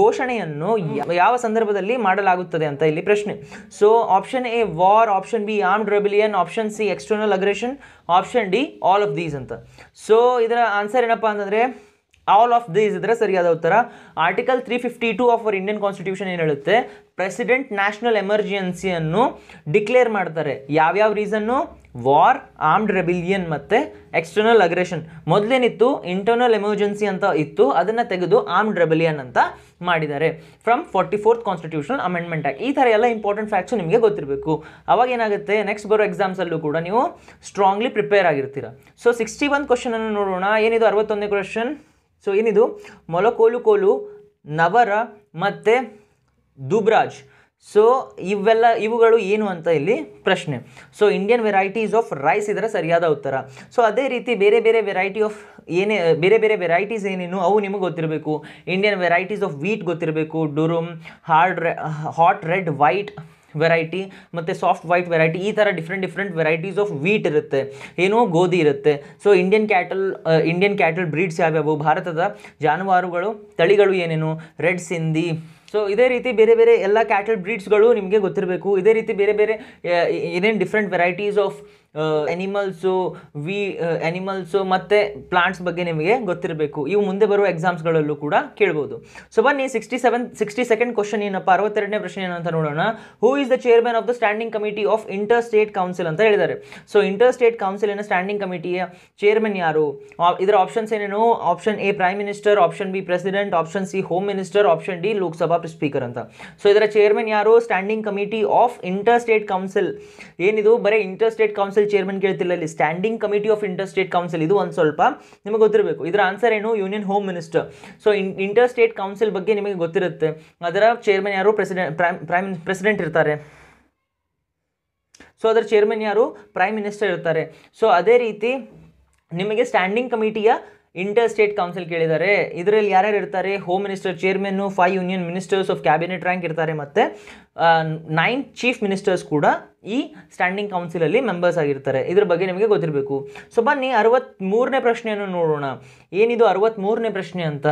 ಘೋಷಣೆಯನ್ನು ಯಾವ ಸಂದರ್ಭದಲ್ಲಿ ಮಾಡಲಾಗುತ್ತದೆ ಅಂತ ಇಲ್ಲಿ ಪ್ರಶ್ನೆ so option A war option B armed rebellion option C external aggression option D all of these ಅಂತ ಸೊ ಇದರ ಆನ್ಸರ್ ಏನಪ್ಪ ಅಂತಂದರೆ ಆಲ್ ಆಫ್ ದೀಸ್ ಇದ್ರೆ ಸರಿಯಾದ ಉತ್ತರ article three fifty two of our Indian constitution ಏನು ಹೇಳುತ್ತೆ ಪ್ರೆಸಿಡೆಂಟ್ ನ್ಯಾಷನಲ್ ಎಮರ್ಜೆನ್ಸಿಯನ್ನು ಡಿಕ್ಲೇರ್ ಮಾಡ್ತಾರೆ ಯಾವ್ಯಾವ ರೀಸನ್ನು ವಾರ್ ಆರ್ಮ್ಡ್ ರೆಬಿಲಿಯನ್ ಮತ್ತು ಎಕ್ಸ್ಟರ್ನಲ್ ಅಗ್ರೆಷನ್ ಮೊದಲೇನಿತ್ತು ಇಂಟರ್ನಲ್ ಎಮರ್ಜೆನ್ಸಿ ಅಂತ ಇತ್ತು ಅದನ್ನು ತೆಗೆದು ಆರ್ಮ್ಡ್ ರೆಬಿಲಿಯನ್ ಅಂತ ಮಾಡಿದ್ದಾರೆ from forty fourth constitution amendment ಆಗಿ ಈ ಥರ ಎಲ್ಲ ಇಂಪಾರ್ಟೆಂಟ್ ಫ್ಯಾಕ್ಟ್ಸು ನಿಮಗೆ ಗೊತ್ತಿರಬೇಕು ಅವಾಗ ಏನಾಗುತ್ತೆ ನೆಕ್ಸ್ಟ್ ಬರೋ ಎಕ್ಸಾಮ್ಸಲ್ಲೂ ಕೂಡ ನೀವು ಸ್ಟ್ರಾಂಗ್ಲಿ ಪ್ರಿಪೇರ್ ಆಗಿರ್ತೀರ ಸೊ ಸಿಕ್ಸ್ಟಿ ಒನ್ ಕ್ವಶನನ್ನು ನೋಡೋಣ ಏನಿದು ಅರವತ್ತೊಂದನೇ ಕ್ವಶನ್ ಸೊ ಏನಿದು ಮೊಲಕೋಲು ಕೋಲು ನವರ ಮತ್ತು ದುಬ್ರಾಜ್ ಸೊ ಇವೆಲ್ಲ ಇವುಗಳು ಏನು ಅಂತ ಇಲ್ಲಿ ಪ್ರಶ್ನೆ so Indian varieties of rice ಇದರ ಸರಿಯಾದ ಉತ್ತರ ಸೊ ಅದೇ ರೀತಿ ಬೇರೆ ಬೇರೆ ವೆರೈಟಿ ಆಫ್ ಏನೇ ಬೇರೆ ಬೇರೆ ವೆರೈಟೀಸ್ ಏನೇನು ಅವು ನಿಮಗೆ ಗೊತ್ತಿರಬೇಕು ಇಂಡಿಯನ್ ವೆರೈಟೀಸ್ ಆಫ್ ವೀಟ್ ಗೊತ್ತಿರಬೇಕು ಡುರುಮ್ ಹಾರ್ಡ್ ರೆ ಹಾಟ್ ರೆಡ್ ವೈಟ್ ವೆರೈಟಿ ಮತ್ತು ಸಾಫ್ಟ್ ವೈಟ್ ವೆರೈಟಿ ಈ ಥರ different different varieties of wheat ಇರುತ್ತೆ ಏನೋ ಗೋಧಿ ಇರುತ್ತೆ so Indian cattle Indian cattle breeds ಯಾವ್ಯಾವು ಭಾರತದ ಜಾನುವಾರುಗಳು ತಳಿಗಳು ಏನೇನು ರೆಡ್ ಸಿಂಧಿ ಸೊ ಇದೇ ರೀತಿ ಬೇರೆ ಬೇರೆ ಎಲ್ಲ ಕ್ಯಾಟಲ್ ಬ್ರೀಡ್ಸ್ಗಳು ನಿಮಗೆ ಗೊತ್ತಿರಬೇಕು ಇದೇ ರೀತಿ ಬೇರೆ ಬೇರೆ ಏನೇನು ಡಿಫ್ರೆಂಟ್ ವೆರೈಟೀಸ್ ಆಫ್ ಅನಿಮಲ್ಸು ವಿ ಅನಿಮಲ್ಸು ಮತ್ತು ಪ್ಲಾಂಟ್ಸ್ ಬಗ್ಗೆ ನಿಮಗೆ ಗೊತ್ತಿರಬೇಕು ಇವು ಮುಂದೆ ಬರುವ ಎಕ್ಸಾಮ್ಸ್ಗಳಲ್ಲೂ ಕೂಡ ಕೇಳ್ಬೋದು ಸೊ ಬನ್ನಿ sixty seven sixty second question ಏನಪ್ಪ ಅರವತ್ತೆರಡನೇ ಪ್ರಶ್ನೆ ಏನಂತ ನೋಡೋಣ who is the chairman of the standing committee of inter state council ಅಂತ ಹೇಳಿದ್ದಾರೆ ಸೊ ಇಂಟರ್ ಸ್ಟೇಟ್ ಏನೋ ಸ್ಟ್ಯಾಂಡಿಂಗ್ ಕಮಿಟಿಯ ಚೇರ್ಮನ್ ಯಾರು ಇದರ ಆಪ್ಷನ್ಸ್ ಏನೇನು option A prime minister option B president option C home minister option D Lok Sabha speaker ಅಂತ so ಇದರ chairman ಯಾರು standing committee of inter state council ಏನಿದು ಬರೀ inter state council council chairman ಕೇಳ್ತಿಲ್ಲ ಇಲ್ಲಿ standing committee of inter state council ಇದು ಒಂದು ಸ್ವಲ್ಪ ನಿಮಗೆ ಗೊತ್ತಿರಬೇಕು ಇದರ ಆನ್ಸರ್ ಏನು union home minister so inter state council ಬಗ್ಗೆ ನಿಮಗೆ ಗೊತ್ತಿರುತ್ತೆ ಅದರ ಚೇರ್ಮನ್ ಯಾರು ಪ್ರೆಸಿಡೆಂಟ್ ಪ್ರೈಮ್ ಪ್ರೆಸಿಡೆಂಟ್ ಇರ್ತಾರೆ ಸೊ ಅದರ ಚೇರ್ಮನ್ ಯಾರು ಪ್ರೈಮ್ ಮಿನಿಸ್ಟರ್ ಇರ್ತಾರೆ ಸೊ ಅದೇ ರೀತಿ ನಿಮಗೆ ಸ್ಟ್ಯಾಂಡಿಂಗ್ ಕಮಿಟಿಯ ಇಂಟರ್ ಸ್ಟೇಟ್ ಕೌನ್ಸಿಲ್ ಕೇಳಿದ್ದಾರೆ ಇದರಲ್ಲಿ ಯಾರ್ಯಾರು ಇರ್ತಾರೆ home minister chairman five union ministers of cabinet rank ಇರ್ತಾರೆ ಮತ್ತು ನೈನ್ ಚೀಫ್ ಮಿನಿಸ್ಟರ್ಸ್ ಕೂಡ ಈ ಸ್ಟ್ಯಾಂಡಿಂಗ್ ಕೌನ್ಸಿಲಲ್ಲಿ ಮೆಂಬರ್ಸ್ ಆಗಿರ್ತಾರೆ ಇದ್ರ ಬಗ್ಗೆ ನಿಮಗೆ ಗೊತ್ತಿರಬೇಕು ಸೊ ಬನ್ನಿ ಮೂರನೇ ಪ್ರಶ್ನೆಯನ್ನು ನೋಡೋಣ ಏನಿದು ಅರವತ್ತ್ಮೂರನೇ ಪ್ರಶ್ನೆ ಅಂತ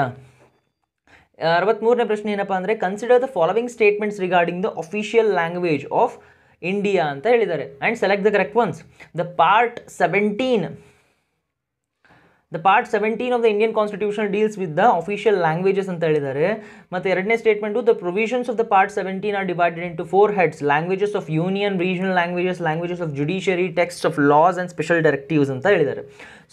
ಅರವತ್ತ್ಮೂರನೇ ಪ್ರಶ್ನೆ ಏನಪ್ಪ ಅಂದರೆ consider the following statements regarding the official language of India ಅಂತ ಹೇಳಿದ್ದಾರೆ and select the correct ones the part seventeen the part seventeen of the Indian constitution deals with the official languages ಅಂತ ಹೇಳಿದ್ದಾರೆ ಮತ್ತು ಎರಡನೇ statement the provisions of the part seventeen are divided into four heads languages of union regional languages languages of judiciary text of laws and special directives ಅಂತ ಹೇಳಿದ್ದಾರೆ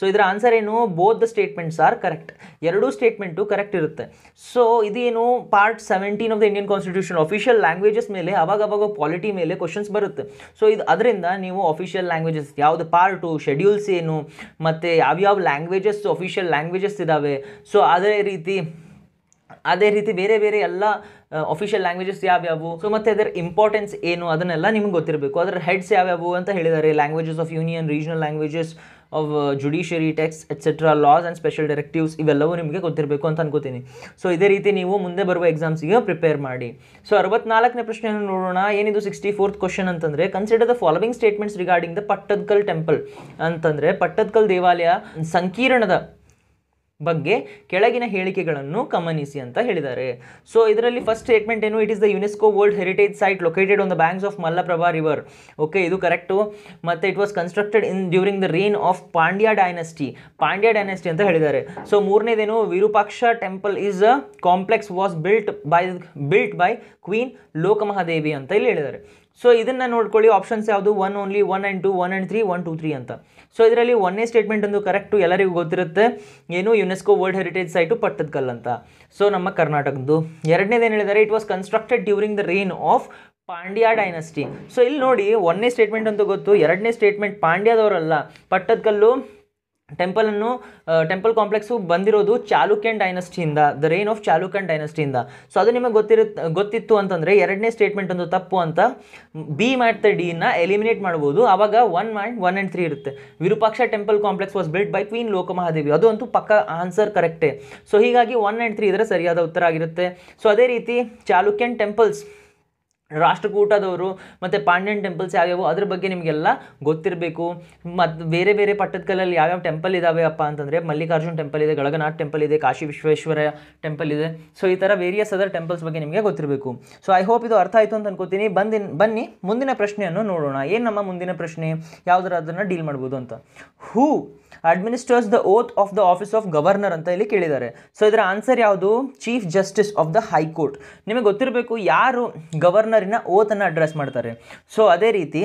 so ಇದರ answer ಏನು both the statements are correct ಎರಡೂ statement correct ಇರುತ್ತೆ so ಇದೇನು part seventeen of the Indian constitution official languages ಮೇಲೆ ಅವಾಗ ಅವಾಗ ಪಾಲಿಟಿ ಮೇಲೆ ಕ್ವಶನ್ಸ್ ಬರುತ್ತೆ ಸೊ ಇದು ಅದರಿಂದ ನೀವು ಅಫಿಷಿಯಲ್ ಲ್ಯಾಂಗ್ವೇಜಸ್ ಯಾವುದು ಪಾರ್ಟು ಶೆಡ್ಯೂಲ್ಸ್ ಏನು ಮತ್ತು ಯಾವ್ಯಾವ ಲ್ಯಾಂಗ್ವೇಜಸ್ ಅಫಿಷಿಯಲ್ ಲ್ಯಾಂಗ್ವೇಜಸ್ ಇದ್ದಾವೆ ಸೊ ಅದೇ ರೀತಿ ಅದೇ ರೀತಿ ಬೇರೆ ಬೇರೆ ಎಲ್ಲ ಅಫಿಷಿಯಲ್ ಲ್ಯಾಂಗ್ವೇಜಸ್ ಯಾವ್ಯಾವು ಸೊ ಮತ್ತು ಅದರ ಇಂಪಾರ್ಟೆನ್ಸ್ ಏನು ಅದನ್ನೆಲ್ಲ ನಿಮ್ಗೆ ಗೊತ್ತಿರಬೇಕು ಅದರ ಹೆಡ್ಸ್ ಯಾವ್ಯಾವು ಅಂತ ಹೇಳಿದ್ದಾರೆ languages of union regional languages judiciary tax etcetera laws and special directives ಇವೆಲ್ಲವೂ ನಿಮಗೆ ಗೊತ್ತಿರಬೇಕು ಅಂತ ಅನ್ಕೋತೀನಿ ಸೊ ಇದೇ ರೀತಿ ನೀವು ಮುಂದೆ ಬರುವ ಎಕ್ಸಾಮ್ಸಿಗೆ ಪ್ರಿಪೇರ್ ಮಾಡಿ ಸೊ ಅರವತ್ನಾಲ್ಕನೇ ಪ್ರಶ್ನೆಯನ್ನು ನೋಡೋಣ ಏನಿದು ಸಿಕ್ಸ್ಟಿ ಫೋರ್ತ್ ಕ್ವಶನ್ ಅಂತಂದರೆ consider the following statements regarding the Pattadakal temple ಅಂತಂದರೆ ಪಟ್ಟದ್ಕಲ್ ದೇವಾಲಯ ಸಂಕೀರ್ಣದ ಬಗ್ಗೆ ಕೆಳಗಿನ ಹೇಳಿಕೆಗಳನ್ನು ಗಮನಿಸಿ ಅಂತ ಹೇಳಿದ್ದಾರೆ ಸೊ ಇದರಲ್ಲಿ ಫಸ್ಟ್ ಸ್ಟೇಟ್ಮೆಂಟ್ ಏನು it is the UNESCO world heritage site located on the banks of Malaprabha river okay ಇದು ಕರೆಕ್ಟು ಮತ್ತು it was constructed in during the reign of Pandya dynasty Pandya dynasty ಅಂತ ಹೇಳಿದ್ದಾರೆ ಸೊ ಮೂರನೇದೇನು Virupaksha temple is a complex was built by built by queen Lokamahadevi ಅಂತ ಇಲ್ಲಿ ಹೇಳಿದ್ದಾರೆ so ಇದನ್ನು ನೋಡ್ಕೊಳ್ಳಿ ಆಪ್ಷನ್ಸ್ ಯಾವುದು one only one and two one and three one to three ಅಂತ ಸೊ ಇದರಲ್ಲಿ ಒನ್ನೇ ಸ್ಟೇಟ್ಮೆಂಟ್ ಒಂದು ಕರೆಕ್ಟು ಎಲ್ಲರಿಗೂ ಗೊತ್ತಿರುತ್ತೆ ಏನು UNESCO world heritage site Pattadakal ಅಂತ ಸೊ ನಮ್ಮ ಕರ್ನಾಟಕದ್ದು ಎರಡನೇದೇನು ಹೇಳಿದರೆ it was constructed during the reign of Pandya dynasty so ಇಲ್ಲಿ ನೋಡಿ ಒಂದನೇ ಸ್ಟೇಟ್ಮೆಂಟ್ ಅಂತ ಗೊತ್ತು ಎರಡನೇ ಸ್ಟೇಟ್ಮೆಂಟ್ ಪಾಂಡ್ಯದವರಲ್ಲ ಪಟ್ಟದಕಲ್ಲು ಟೆಂಪಲನ್ನು ಟೆಂಪಲ್ ಕಾಂಪ್ಲೆಕ್ಸು ಬಂದಿರೋದು ಚಾಲುಕ್ಯನ್ ಡೈನಸ್ಟಿಯಿಂದ ದ ರೈನ್ ಆಫ್ ಚಾಲುಕ್ಯನ್ ಡೈನಸ್ಟಿಯಿಂದ ಸೊ ಅದು ನಿಮಗೆ ಗೊತ್ತಿರುತ್ತೆ ಗೊತ್ತಿತ್ತು ಅಂತಂದರೆ ಎರಡನೇ ಸ್ಟೇಟ್ಮೆಂಟ್ ಒಂದು ತಪ್ಪು ಅಂತ ಬಿ ಮಾಡ್ತಾ ಡಿನ ಎಲಿಮಿನೇಟ್ ಮಾಡ್ಬೋದು ಆವಾಗ one and one and three ಇರುತ್ತೆ Virupaksha temple complex was built by queen Lokamahadevi ಅದು ಅಂತೂ ಪಕ್ಕ ಆನ್ಸರ್ ಕರೆಕ್ಟೇ ಸೊ ಹೀಗಾಗಿ ಒನ್ ಆ್ಯಂಡ್ ತ್ರೀ ಇದ್ರೆ ಸರಿಯಾದ ಉತ್ತರ ಆಗಿರುತ್ತೆ ಸೊ ಅದೇ ರೀತಿ ಚಾಲುಕ್ಯನ್ ಟೆಂಪಲ್ಸ್ ರಾಷ್ಟ್ರಕೂಟದವರು ಮತ್ತು ಪಾಂಡ್ಯನ್ ಟೆಂಪಲ್ಸ್ ಯಾವ್ಯಾವು ಅದ್ರ ಬಗ್ಗೆ ನಿಮಗೆಲ್ಲ ಗೊತ್ತಿರಬೇಕು ಮತ್ತು ಬೇರೆ ಬೇರೆ ಪಟ್ಟದಕಲ್ಲಲ್ಲಿ ಯಾವ್ಯಾವ ಟೆಂಪಲ್ ಇದ್ದಾವೆ ಅಪ್ಪ ಅಂತಂದರೆ ಮಲ್ಲಿಕಾರ್ಜುನ್ ಟೆಂಪಲ್ ಇದೆ ಗಳಗನಾಥ್ ಟೆಂಪಲ್ ಇದೆ ಕಾಶಿ ವಿಶ್ವೇಶ್ವರ ಟೆಂಪಲ್ ಇದೆ ಸೊ ಈ ಥರ ವೇರಿಯಸ್ ಅದರ್ ಟೆಂಪಲ್ಸ್ ಬಗ್ಗೆ ನಿಮಗೆ ಗೊತ್ತಿರಬೇಕು ಸೊ ಐ ಹೋಪ್ ಇದು ಅರ್ಥ ಆಯಿತು ಅಂತ ಅನ್ಕೋತೀನಿ ಬಂದಿನ್ ಬನ್ನಿ ಮುಂದಿನ ಪ್ರಶ್ನೆಯನ್ನು ನೋಡೋಣ ಏನು ನಮ್ಮ ಮುಂದಿನ ಪ್ರಶ್ನೆ ಯಾವುದರ ಅದನ್ನು ಡೀಲ್ ಮಾಡ್ಬೋದು ಅಂತ who administers the oath of the office of governor ಅಂತ ಇಲ್ಲಿ ಕೇಳಿದ್ದಾರೆ ಸೊ ಇದರ ಆನ್ಸರ್ ಯಾವುದು chief justice of the high court ನಿಮಗೆ ಗೊತ್ತಿರಬೇಕು ಯಾರು ಗವರ್ನರಿನ ಓತನ್ನು ಅಡ್ರೆಸ್ ಮಾಡ್ತಾರೆ ಸೊ ಅದೇ ರೀತಿ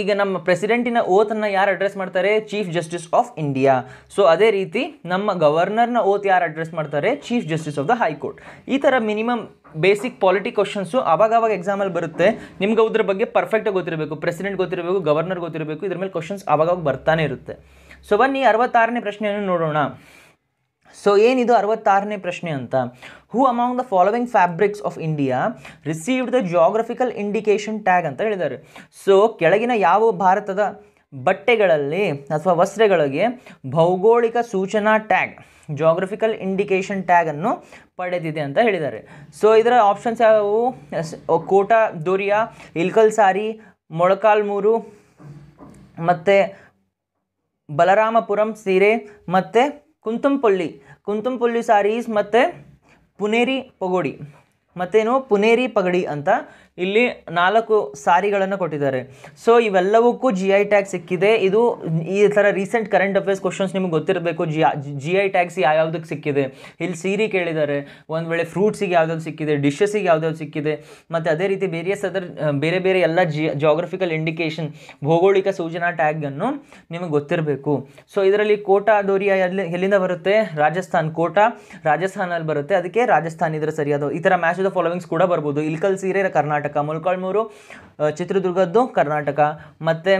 ಈಗ ನಮ್ಮ ಪ್ರೆಸಿಡೆಂಟಿನ ಓತನ್ನು ಯಾರು ಅಡ್ರೆಸ್ ಮಾಡ್ತಾರೆ chief justice of India so ಅದೇ ರೀತಿ ನಮ್ಮ ಗವರ್ನರ್ನ ಓತ್ ಯಾರು ಅಡ್ರೆಸ್ ಮಾಡ್ತಾರೆ chief justice of the high court ಈ ಥರ minimum basic polity questions exam ಎಕ್ಸಾಮಲ್ಲಿ ಬರುತ್ತೆ ನಿಮ್ಗೆ ಅದ್ರ ಬಗ್ಗೆ ಪರ್ಫೆಕ್ಟಾಗಿ ಗೊತ್ತಿರಬೇಕು ಪ್ರೆಸಿಡೆಂಟ್ ಗೊತ್ತಿರಬೇಕು ಗವರ್ನರ್ ಗೊತ್ತಿರಬೇಕು ಇದ್ರ ಮೇಲೆ ಕ್ವಶನ್ಸ್ ಅವಾಗವಾಗ ಬರ್ತಾನೆ ಇರುತ್ತೆ ಸೊ ಬನ್ನಿ ಅರವತ್ತಾರನೇ ಪ್ರಶ್ನೆಯನ್ನು ನೋಡೋಣ ಸೊ ಏನಿದು ಅರವತ್ತಾರನೇ ಪ್ರಶ್ನೆ ಅಂತ who among the following fabrics of India received the geographical indication tag ಅಂತ ಹೇಳಿದ್ದಾರೆ ಸೊ ಕೆಳಗಿನ ಯಾವ ಭಾರತದ ಬಟ್ಟೆಗಳಲ್ಲಿ ಅಥವಾ ವಸ್ತ್ರಗಳಿಗೆ ಭೌಗೋಳಿಕ ಸೂಚನಾ ಟ್ಯಾಗ್ ಜೋಗ್ರಫಿಕಲ್ ಇಂಡಿಕೇಶನ್ ಟ್ಯಾಗನ್ನು ಪಡೆದಿದೆ ಅಂತ ಹೇಳಿದ್ದಾರೆ ಸೊ ಇದರ ಆಪ್ಷನ್ಸ್ ಯಾವುವು ಕೋಟಾ ದೊರಿಯಾ ಇಲ್ಕಲ್ ಸಾರಿ ಮೊಳಕಾಲ್ಮೂರು ಮತ್ತು ಬಲರಾಮಪುರಂ ಸೀರೆ ಮತ್ತು ಕುಂತಂಪಲ್ಲಿ ಕುಂತಂಪಲ್ಲಿ ಸಾರೀಸ್ ಮತ್ತು ಪುನೇರಿ ಪಗೋಡಿ ಮತ್ತೇನು ಪುನೇರಿ ಪಗಡಿ ಅಂತ ಇಲ್ಲಿ ನಾಲ್ಕು ಸಾರಿಗಳನ್ನು ಕೊಟ್ಟಿದ್ದಾರೆ ಸೊ ಇವೆಲ್ಲವಕ್ಕೂ ಜಿ ಐ ಟ್ಯಾಗ್ ಸಿಕ್ಕಿದೆ ಇದು ಈ ಥರ ರೀಸೆಂಟ್ ಕರೆಂಟ್ ಅಫೇರ್ಸ್ ಕ್ವಶನ್ಸ್ ನಿಮ್ಗೆ ಗೊತ್ತಿರಬೇಕು ಜಿ ಜಿ ಐ ಟ್ಯಾಕ್ಸ್ ಯಾವ್ಯಾವ್ದಕ್ಕೆ ಸಿಕ್ಕಿದೆ ಇಲ್ಲಿ ಸೀರೆ ಕೇಳಿದ್ದಾರೆ ಒಂದು ವೇಳೆ ಫ್ರೂಟ್ಸಿಗೆ ಯಾವ್ದಾದ್ರು ಸಿಕ್ಕಿದೆ ಡಿಶಸ್ಸಿಗೆ ಯಾವ್ದಾದ್ರು ಸಿಕ್ಕಿದೆ ಮತ್ತು ಅದೇ ರೀತಿ ಬೇರಿಯಸ್ ಅದರ್ ಬೇರೆ ಬೇರೆ ಎಲ್ಲ ಜಿ ಜೋಗ್ರಫಿಕಲ್ ಇಂಡಿಕೇಶನ್ ಭೌಗೋಳಿಕ ಸೂಚನಾ ಟ್ಯಾಗನ್ನು ನಿಮಗೆ ಗೊತ್ತಿರಬೇಕು ಸೊ ಇದರಲ್ಲಿ ಕೋಟಾ ದೋರಿಯಾ ಎಲ್ಲಿ ಎಲ್ಲಿಂದ ಬರುತ್ತೆ ರಾಜಸ್ಥಾನ್ ಕೋಟಾ ರಾಜಸ್ಥಾನಲ್ಲಿ ಬರುತ್ತೆ ಅದಕ್ಕೆ ರಾಜಸ್ಥಾನ್ ಇದರ ಸರಿಯಾದ ಈ ಥರ ಮ್ಯಾಚ್ ದ ಫಾಲೋವಿಂಗ್ಸ್ ಕೂಡ ಬರ್ಬೋದು ಇಲ್ಕಲ್ ಸೀರೆ ಕರ್ನಾಟಕ ಕರ್ನಾಟಕ ಮುಲ್ಕಳ್ಮೂರು ಚಿತ್ರದುರ್ಗದ್ದು ಕರ್ನಾಟಕ ಮತ್ತು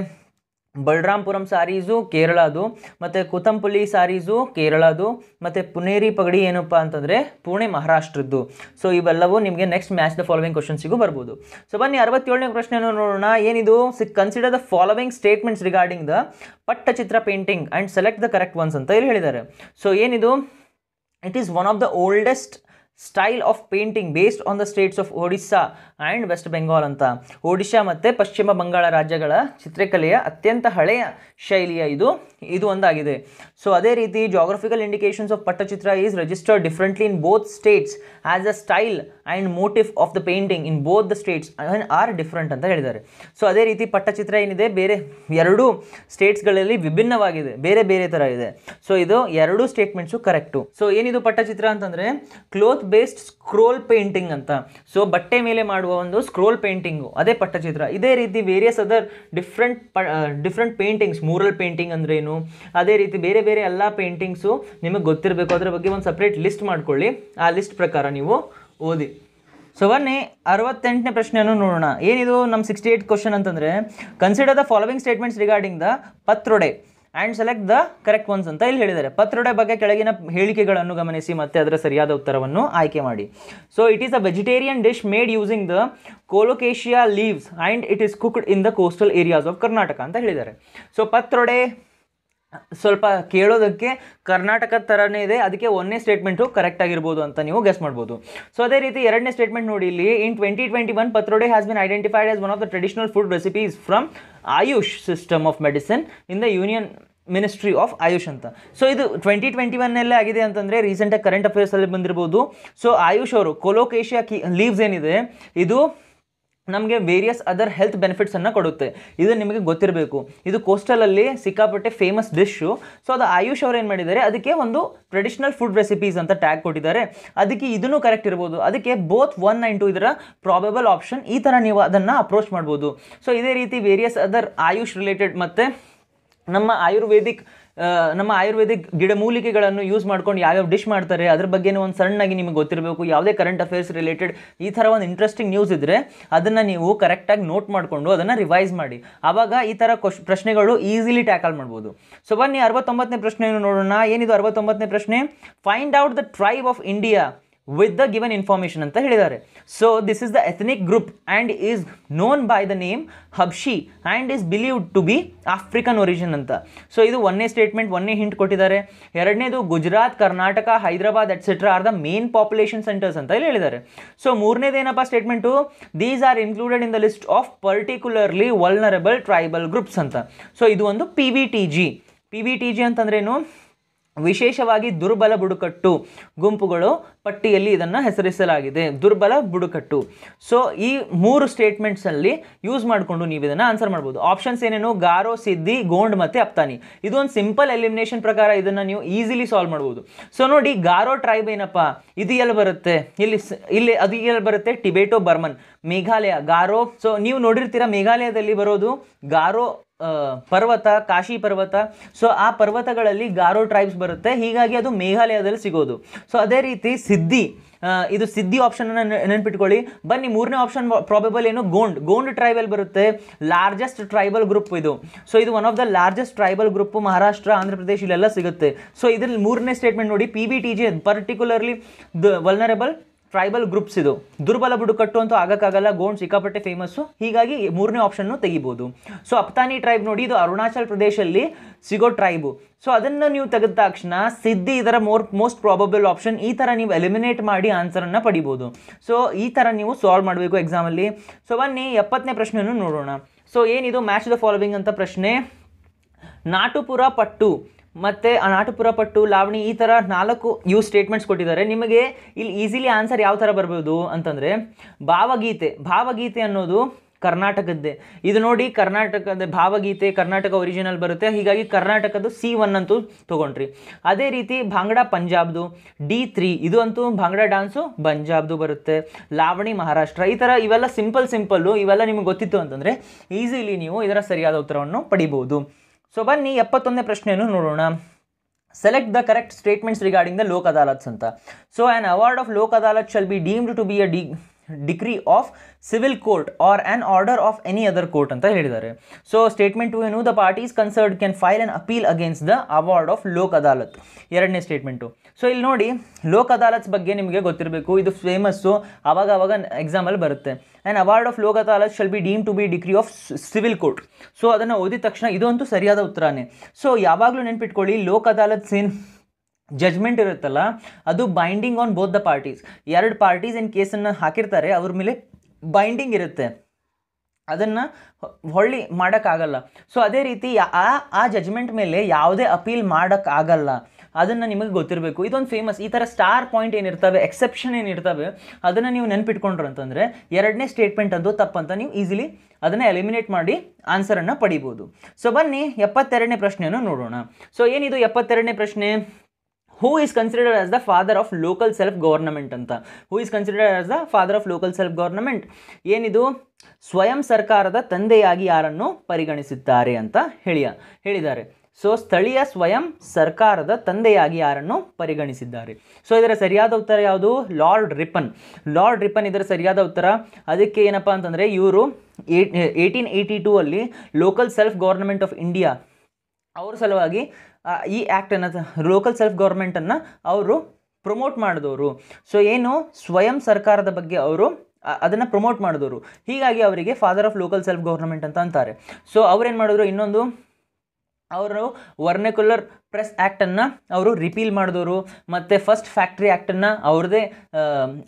ಬಲರಾಮ್ಪುರಂ ಸಾರೀಸು ಕೇರಳದು ಮತ್ತು ಕುತಂಪುಲಿ ಸಾರೀಸು ಕೇರಳದು ಮತ್ತು ಪುನೇರಿ ಪಗಡಿ ಏನಪ್ಪ ಅಂತಂದರೆ ಪುಣೆ ಮಹಾರಾಷ್ಟ್ರದ್ದು ಸೊ ಇವೆಲ್ಲವೂ ನಿಮಗೆ ನೆಕ್ಸ್ಟ್ ಮ್ಯಾಚ್ ದ ಫಾಲೋವಿಂಗ್ ಕ್ವಶನ್ಸಿಗೂ ಬರ್ಬೋದು ಸೊ ಬನ್ನಿ ಅರವತ್ತೇಳನೇ ಪ್ರಶ್ನೆಯನ್ನು ನೋಡೋಣ ಏನಿದು see consider the following statements regarding the Pattachitra painting and select the correct ones ಅಂತ ಇಲ್ಲಿ ಹೇಳಿದ್ದಾರೆ ಸೊ ಏನಿದು it is one of the oldest style of painting based on the states of Odissa and West Bengal ಅಂತ ಒಡಿಶಾ ಮತ್ತು ಪಶ್ಚಿಮ ಬಂಗಾಳ ರಾಜ್ಯಗಳ ಚಿತ್ರಕಲೆಯ ಅತ್ಯಂತ ಹಳೆಯ ಶೈಲಿಯ ಇದು ಇದು ಒಂದಾಗಿದೆ ಸೊ ಅದೇ ರೀತಿ geographical indications of Pattachitra is registered differently in both states as a style and motif of the painting in both the states are different ಅಂತ ಹೇಳಿದ್ದಾರೆ ಸೊ ಅದೇ ರೀತಿ ಪಟ್ಟಚಿತ್ರ ಏನಿದೆ ಬೇರೆ ಎರಡೂ ಸ್ಟೇಟ್ಸ್ಗಳಲ್ಲಿ ವಿಭಿನ್ನವಾಗಿದೆ ಬೇರೆ ಬೇರೆ ಥರ ಇದೆ ಸೊ ಇದು ಎರಡೂ ಸ್ಟೇಟ್ಮೆಂಟ್ಸು ಕರೆಕ್ಟು ಸೊ ಏನಿದು ಪಟ್ಟಚಿತ್ರ ಅಂತಂದರೆ ಕ್ಲೋತ್ ಬೇಸ್ಡ್ ಸ್ಕ್ರೋಲ್ ಪೇಂಟಿಂಗ್ ಅಂತ ಸೊ ಬಟ್ಟೆ ಮೇಲೆ ಮಾಡುವ ಒಂದು ಸ್ಕ್ರೋಲ್ ಪೇಂಟಿಂಗು ಅದೇ ಪಟ್ಟಚಿತ್ರ ಇದೇ ರೀತಿ ವೇರಿಯಸ್ ಅದರ್ ಡಿಫ್ರೆಂಟ್ ಪ ಡಿಫ್ರೆಂಟ್ ಪೇಂಟಿಂಗ್ಸ್ ಮೂರಲ್ ಪೇಂಟಿಂಗ್ ಅಂದ್ರೇನು ಅದೇ ರೀತಿ ಬೇರೆ ಬೇರೆ ಎಲ್ಲ ಪೇಂಟಿಂಗ್ಸು ನಿಮಗೆ ಗೊತ್ತಿರಬೇಕು ಅದರ ಬಗ್ಗೆ ಒಂದು ಸಪ್ರೇಟ್ ಲಿಸ್ಟ್ ಮಾಡ್ಕೊಳ್ಳಿ ಆ ಲಿಸ್ಟ್ ಪ್ರಕಾರ ನೀವು ಓದಿ ಸೊ ಬನ್ನಿ ಅರವತ್ತೆಂಟನೇ ಪ್ರಶ್ನೆಯನ್ನು ನೋಡೋಣ ಏನಿದು ನಮ್ಮ ಸಿಕ್ಸ್ಟಿ ಏಯ್ಟ್ ಕ್ವಶನ್ ಅಂತಂದರೆ consider the following statements regarding the Patrode and select the correct ones ಅಂತ ಇಲ್ಲಿ ಹೇಳಿದ್ದಾರೆ ಪತ್ರೊಡೆ ಬಗ್ಗೆ ಕೆಳಗಿನ ಹೇಳಿಕೆಗಳನ್ನು ಗಮನಿಸಿ ಮತ್ತೆ ಅದರ ಸರಿಯಾದ ಉತ್ತರವನ್ನು ಆಯ್ಕೆ ಮಾಡಿ so it is a vegetarian dish made using the colocasia leaves and it is cooked in the coastal areas of Karnataka ಅಂತ ಹೇಳಿದ್ದಾರೆ ಸೊ ಪತ್ರೊಡೆ ಸ್ವಲ್ಪ ಕೇಳೋದಕ್ಕೆ ಕರ್ನಾಟಕದ ಥರನೇ ಇದೆ ಅದಕ್ಕೆ ಒಂದನೇ ಸ್ಟೇಟ್ಮೆಂಟು ಕರೆಕ್ಟ್ ಆಗಿರ್ಬೋದು ಅಂತ ನೀವು ಗೆಸ್ ಮಾಡ್ಬೋದು ಸೊ ಅದೇ ರೀತಿ ಎರಡನೇ ಸ್ಟೇಟ್ಮೆಂಟ್ ನೋಡಿ ಇಲ್ಲಿ in twenty twenty one Patrode has been identified as one of the traditional food recipes from Ayush system of medicine in the union ministry of Ayush ಅಂತ ಸೊ ಇದು ಟ್ವೆಂಟಿ ಟ್ವೆಂಟಿ ಒನ್ನಲ್ಲೇ ಆಗಿದೆ ಅಂತಂದರೆ ರೀಸೆಂಟಾಗಿ ಕರೆಂಟ್ ಅಫೇರ್ಸಲ್ಲಿ ಬಂದಿರ್ಬೋದು ಸೊ ಆಯುಷ್ ಅವರು ಕೊಲೋಕೇಶಿಯಾ ಕಿ ಲೀವ್ಸ್ ಏನಿದೆ ಇದು ನಮಗೆ ವೇರಿಯಸ್ ಅದರ್ ಹೆಲ್ತ್ ಬೆನಿಫಿಟ್ಸನ್ನು ಕೊಡುತ್ತೆ ಇದು ನಿಮಗೆ ಗೊತ್ತಿರಬೇಕು ಇದು ಕೋಸ್ಟಲಲ್ಲಿ ಸಿಕ್ಕಾಪಟ್ಟೆ ಫೇಮಸ್ ಡಿಶ್ಶು ಸೊ ಅದು ಆಯುಷ್ ಅವರು ಏನು ಮಾಡಿದ್ದಾರೆ ಅದಕ್ಕೆ ಒಂದು ಟ್ರೆಡಿಷ್ನಲ್ ಫುಡ್ ರೆಸಿಪೀಸ್ ಅಂತ ಟ್ಯಾಗ್ ಕೊಟ್ಟಿದ್ದಾರೆ ಅದಕ್ಕೆ ಇದನ್ನು ಕರೆಕ್ಟ್ ಇರ್ಬೋದು ಅದಕ್ಕೆ ಬೋತ್ ಒನ್ ನೈನ್ ಟು ಇದರ ಪ್ರಾಬಬಲ್ ಆಪ್ಷನ್ ಈ ಥರ ನೀವು ಅದನ್ನು ಅಪ್ರೋಚ್ ಮಾಡ್ಬೋದು ಸೊ ಇದೇ ರೀತಿ ವೇರಿಯಸ್ ಅದರ್ ಆಯುಷ್ ರಿಲೇಟೆಡ್ ಮತ್ತು ನಮ್ಮ ಆಯುರ್ವೇದಿಕ್ ನಮ್ಮ ಆಯುರ್ವೇದಿಕ್ ಗಿಡಮೂಲಿಕೆಗಳನ್ನು ಯೂಸ್ ಮಾಡ್ಕೊಂಡು ಯಾವ್ಯಾವ ಡಿಶ್ ಮಾಡ್ತಾರೆ ಅದ್ರ ಬಗ್ಗೆನೂ ಒಂದು ಸಣ್ಣಾಗಿ ನಿಮಗೆ ಗೊತ್ತಿರಬೇಕು ಯಾವುದೇ ಕರೆಂಟ್ ಅಫೇರ್ಸ್ ರಿಲೇಟೆಡ್ ಈ ಥರ ಒಂದು ಇಂಟ್ರೆಸ್ಟಿಂಗ್ ನ್ಯೂಸ್ ಇದ್ದರೆ ಅದನ್ನು ನೀವು ಕರೆಕ್ಟಾಗಿ ನೋಟ್ ಮಾಡಿಕೊಂಡು ಅದನ್ನು ರಿವೈಸ್ ಮಾಡಿ ಆವಾಗ ಈ ಥರ ಕ್ವಶ್ ಪ್ರಶ್ನೆಗಳು ಈಸಿಲಿ ಟ್ಯಾಕಲ್ ಮಾಡ್ಬೋದು ಸೊ ಬನ್ನಿ ಅರವತ್ತೊಂಬತ್ತನೇ ಪ್ರಶ್ನೆಯನ್ನು ನೋಡೋಣ ಏನಿದು ಅರವತ್ತೊಂಬತ್ತನೇ ಪ್ರಶ್ನೆ find out the tribe of India with the given information ಅಂತ ಹೇಳಿದ್ದಾರೆ so this is the ethnic group and is known by the name Habshi and is believed to be African origin ಅಂತ ಸೊ ಇದು ಒನ್ನೇ ಸ್ಟೇಟ್ಮೆಂಟ್ ಒನ್ನೇ hint ಕೊಟ್ಟಿದ್ದಾರೆ ಎರಡನೇದು Gujarat Karnataka Hyderabad etcetera are the main population centres ಅಂತ ಇಲ್ಲಿ ಹೇಳಿದ್ದಾರೆ ಸೊ ಏನಪ್ಪ statement these are included in the list of particularly vulnerable tribal groups ಅಂತ ಸೊ ಇದು ಒಂದು P V T G P V T G ಅಂತಂದ್ರೇನು ವಿಶೇಷವಾಗಿ ದುರ್ಬಲ ಬುಡಕಟ್ಟು ಗುಂಪುಗಳು ಪಟ್ಟಿಯಲ್ಲಿ ಇದನ್ನು ಹೆಸರಿಸಲಾಗಿದೆ ದುರ್ಬಲ ಬುಡಕಟ್ಟು ಸೊ ಈ ಮೂರು ಸ್ಟೇಟ್ಮೆಂಟ್ಸಲ್ಲಿ ಯೂಸ್ ಮಾಡಿಕೊಂಡು ನೀವು ಇದನ್ನು ಆನ್ಸರ್ ಮಾಡ್ಬೋದು ಆಪ್ಷನ್ಸ್ ಏನೇನು ಗಾರೋ ಸಿದ್ದಿ ಗೋಂಡ್ ಮತ್ತು ಅಪ್ತಾನಿ ಇದೊಂದು ಸಿಂಪಲ್ ಎಲಿಮಿನೇಷನ್ ಪ್ರಕಾರ ಇದನ್ನು ನೀವು ಈಸಿಲಿ ಸಾಲ್ವ್ ಮಾಡ್ಬೋದು ಸೊ ನೋಡಿ ಗಾರೋ ಟ್ರೈಬ್ ಏನಪ್ಪ ಇದು ಎಲ್ಲಿ ಬರುತ್ತೆ ಇಲ್ಲಿ ಇಲ್ಲಿ ಅದು ಎಲ್ಲಿ ಬರುತ್ತೆ Tibeto Burman Meghalaya Garo so ನೀವು ನೋಡಿರ್ತೀರ ಮೇಘಾಲಯದಲ್ಲಿ ಬರೋದು ಗಾರೋ ಪರ್ವತ ಕಾಶಿ ಪರ್ವತ ಸೊ ಆ ಪರ್ವತಗಳಲ್ಲಿ ಗಾರೋ ಟ್ರೈಬ್ಸ್ ಬರುತ್ತೆ ಹೀಗಾಗಿ ಅದು ಮೇಘಾಲಯದಲ್ಲಿ ಸಿಗೋದು ಸೊ ಅದೇ ರೀತಿ ಸಿದ್ಧಿ ಇದು ಸಿದ್ಧಿ ಆಪ್ಷನನ್ನು ನೆನ್ಪಿಟ್ಕೊಳ್ಳಿ ಬನ್ನಿ ಮೂರನೇ ಆಪ್ಷನ್ ಪ್ರಾಬಬಲ್ ಏನು ಗೋಂಡ್ ಗೋಂಡ್ ಟ್ರೈಬಲ್ ಬರುತ್ತೆ ಲಾರ್ಜೆಸ್ಟ್ ಟ್ರೈಬಲ್ ಗ್ರೂಪ್ ಇದು ಸೊ ಇದು one of the largest tribal group Maharashtra Andhra Pradesh ಇಲ್ಲೆಲ್ಲ ಸಿಗುತ್ತೆ ಸೊ ಇದ್ರಲ್ಲಿ ಮೂರನೇ ಸ್ಟೇಟ್ಮೆಂಟ್ ನೋಡಿ P B T J particularly the vulnerable tribal groups ಇದು ದುರ್ಬಲ ಬುಡುಕಟ್ಟು ಅಂತೂ ಆಗಕ್ಕಾಗಲ್ಲ ಗೋಂಡ್ ಸಿಕ್ಕಾಪಟ್ಟೆ ಫೇಮಸ್ಸು ಹೀಗಾಗಿ ಮೂರನೇ ಆಪ್ಷನ್ನು ತೆಗಿಬೋದು ಸೊ ಅಪ್ತಾನಿ ಟ್ರೈಬ್ ನೋಡಿ ಇದು ಅರುಣಾಚಲ್ ಪ್ರದೇಶಲ್ಲಿ ಸಿಗೋ ಟ್ರೈಬು ಸೊ ಅದನ್ನು ನೀವು ತೆಗೆದ ತಕ್ಷಣ ಸಿದ್ಧಿ ಇದರ ಮೋರ್ ಮೋಸ್ಟ್ ಪ್ರಾಬಬಲ್ ಆಪ್ಷನ್ ಈ ಥರ ನೀವು ಎಲಿಮಿನೇಟ್ ಮಾಡಿ ಆನ್ಸರನ್ನು ಪಡಿಬೋದು ಸೊ ಈ ಥರ ನೀವು ಸಾಲ್ವ್ ಮಾಡಬೇಕು ಎಕ್ಸಾಮಲ್ಲಿ ಸೊ ಬನ್ನಿ ಎಪ್ಪತ್ತನೇ ಪ್ರಶ್ನೆಯನ್ನು ನೋಡೋಣ ಸೊ ಏನಿದು ಮ್ಯಾಚ್ ದ ಫಾಲೋವಿಂಗ್ ಅಂತ ಪ್ರಶ್ನೆ ನಾಟುಪುರ ಪಟ್ಟು ಮತ್ತು ನಾಟಪುರ ಪಟ್ಟು ಲಾವಣಿ ಈ ಥರ ನಾಲ್ಕು ಯೂಸ್ ಸ್ಟೇಟ್ಮೆಂಟ್ಸ್ ಕೊಟ್ಟಿದ್ದಾರೆ ನಿಮಗೆ ಇಲ್ಲಿ ಈಸಿಲಿ ಆನ್ಸರ್ ಯಾವ ಥರ ಬರ್ಬೋದು ಅಂತಂದರೆ ಭಾವಗೀತೆ ಭಾವಗೀತೆ ಅನ್ನೋದು ಕರ್ನಾಟಕದ್ದೇ ಇದು ನೋಡಿ ಕರ್ನಾಟಕದ ಭಾವಗೀತೆ ಕರ್ನಾಟಕ ಒರಿಜಿನಲ್ ಬರುತ್ತೆ ಹೀಗಾಗಿ ಕರ್ನಾಟಕದ್ದು ಸಿ ಒನ್ ಅಂತೂ ತೊಗೊಂಡ್ರಿ ಅದೇ ರೀತಿ ಭಾಂಗಡ ಪಂಜಾಬ್ದು ಡಿ ತ್ರೀ ಇದು ಅಂತೂ ಭಾಂಗಡ ಡಾನ್ಸು ಪಂಜಾಬ್ದು ಬರುತ್ತೆ ಲಾವಣಿ ಮಹಾರಾಷ್ಟ್ರ ಈ ಥರ ಇವೆಲ್ಲ ಸಿಂಪಲ್ ಸಿಂಪಲ್ಲು ಇವೆಲ್ಲ ನಿಮಗೆ ಗೊತ್ತಿತ್ತು ಅಂತಂದರೆ ಈಸಿಲಿ ನೀವು ಇದರ ಸರಿಯಾದ ಉತ್ತರವನ್ನು ಪಡಿಬೋದು ಸೊ ಬನ್ನಿ ಎಪ್ಪತ್ತೊಂದನೇ ಪ್ರಶ್ನೆಯನ್ನು ನೋಡೋಣ select the correct statements regarding the Lok Adalats ಅಂತ so an award of Lok Adalat shall be deemed to be a ಡಿ decree of civil court or an order of any other court ಅಂತ ಹೇಳಿದ್ದಾರೆ ಸೊ ಸ್ಟೇಟ್ಮೆಂಟ್ ಟು ಏನು the parties concerned can file an appeal against the award of Lok Adalat ಎರಡನೇ statement so ಇಲ್ಲಿ ನೋಡಿ ಲೋಕ್ ಅದಾಲತ್ಸ್ ಬಗ್ಗೆ ನಿಮಗೆ ಗೊತ್ತಿರಬೇಕು ಇದು ಫೇಮಸ್ಸು ಆವಾಗ ಅವಾಗ ಎಕ್ಸಾಮಲ್ಲಿ ಬರುತ್ತೆ and award of Lok Adalat shall be deem to be decree of civil court so ಅದನ್ನು ಓದಿದ ತಕ್ಷಣ ಇದಂತೂ ಸರಿಯಾದ ಉತ್ತರನೇ ಸೊ ಯಾವಾಗಲೂ ನೆನ್ಪಿಟ್ಕೊಳ್ಳಿ ಲೋಕ್ ಅದಾಲತ್ಸ್ ಇನ್ ಜಜ್ಮೆಂಟ್ ಇರುತ್ತಲ್ಲ ಅದು binding on both the parties ಎರಡು ಪಾರ್ಟೀಸ್ ಏನು ಕೇಸನ್ನು ಹಾಕಿರ್ತಾರೆ ಅವ್ರ ಮೇಲೆ ಬೈಂಡಿಂಗ್ ಇರುತ್ತೆ ಅದನ್ನು ಹೊಳ್ಳಿ ಮಾಡೋಕ್ಕಾಗಲ್ಲ ಸೊ ಅದೇ ರೀತಿ ಆ ಆ ಜಜ್ಮೆಂಟ್ ಮೇಲೆ ಯಾವುದೇ ಅಪೀಲ್ ಮಾಡೋಕ್ಕಾಗಲ್ಲ ಅದನ್ನು ನಿಮಗೆ ಗೊತ್ತಿರಬೇಕು ಇದೊಂದು ಫೇಮಸ್ ಈ ಥರ ಸ್ಟಾರ್ ಪಾಯಿಂಟ್ ಏನಿರ್ತವೆ ಎಕ್ಸೆಪ್ಷನ್ ಏನಿರ್ತವೆ ಅದನ್ನು ನೀವು ನೆನ್ಪಿಟ್ಕೊಂಡ್ರು ಅಂತಂದರೆ ಎರಡನೇ ಸ್ಟೇಟ್ಮೆಂಟ್ ಅದು ತಪ್ಪಂತ ನೀವು ಈಸಿಲಿ ಅದನ್ನು ಎಲಿಮಿನೇಟ್ ಮಾಡಿ ಆನ್ಸರನ್ನು ಪಡಿಬೋದು ಸೊ ಬನ್ನಿ ಎಪ್ಪತ್ತೆರಡನೇ ಪ್ರಶ್ನೆಯನ್ನು ನೋಡೋಣ ಸೊ ಏನಿದು ಎಪ್ಪತ್ತೆರಡನೇ ಪ್ರಶ್ನೆ who is considered as the father of local self government ಅಂತ who is considered as the father of local self government ಏನಿದು ಸ್ವಯಂ ಸರ್ಕಾರದ ತಂದೆಯಾಗಿ ಯಾರನ್ನು ಪರಿಗಣಿಸಿದ್ದಾರೆ ಅಂತ ಹೇಳಿಯ ಹೇಳಿದ್ದಾರೆ ಸೊ ಸ್ಥಳೀಯ ಸ್ವಯಂ ಸರ್ಕಾರದ ತಂದೆಯಾಗಿ ಯಾರನ್ನು ಪರಿಗಣಿಸಿದ್ದಾರೆ ಸೊ ಇದರ ಸರಿಯಾದ ಉತ್ತರ ಯಾವುದು ಲಾರ್ಡ್ ರಿಪನ್ ಲಾರ್ಡ್ ರಿಪನ್ ಇದರ ಸರಿಯಾದ ಉತ್ತರ ಅದಕ್ಕೆ ಏನಪ್ಪ ಅಂತಂದರೆ ಇವರು ಏಯ್ಟೀನ್ ಏಯ್ಟಿ ಟೂ ಅಲ್ಲಿ local self government of India ಅವ್ರ ಸಲುವಾಗಿ ಈ ಆ್ಯಕ್ಟನ್ನು ಲೋಕಲ್ ಸೆಲ್ಫ್ ಗೌರ್ಮೆಂಟನ್ನು ಅವರು ಪ್ರಮೋಟ್ ಮಾಡಿದವರು ಸೊ ಏನು ಸ್ವಯಂ ಸರ್ಕಾರದ ಬಗ್ಗೆ ಅವರು ಅದನ್ನು ಪ್ರಮೋಟ್ ಮಾಡಿದವರು ಹೀಗಾಗಿ ಅವರಿಗೆ father of local self government ಅಂತ ಅಂತಾರೆ ಸೊ ಅವ್ರೇನು ಮಾಡಿದ್ರು ಇನ್ನೊಂದು ಅವರು ವರ್ನೆಕ್ಯುಲರ್ ಪ್ರೆಸ್ ಆ್ಯಕ್ಟನ್ನು ಅವರು ರಿಪೀಲ್ ಮಾಡಿದವರು ಮತ್ತು ಫಸ್ಟ್ ಫ್ಯಾಕ್ಟ್ರಿ ಆ್ಯಕ್ಟನ್ನು ಅವ್ರದೇ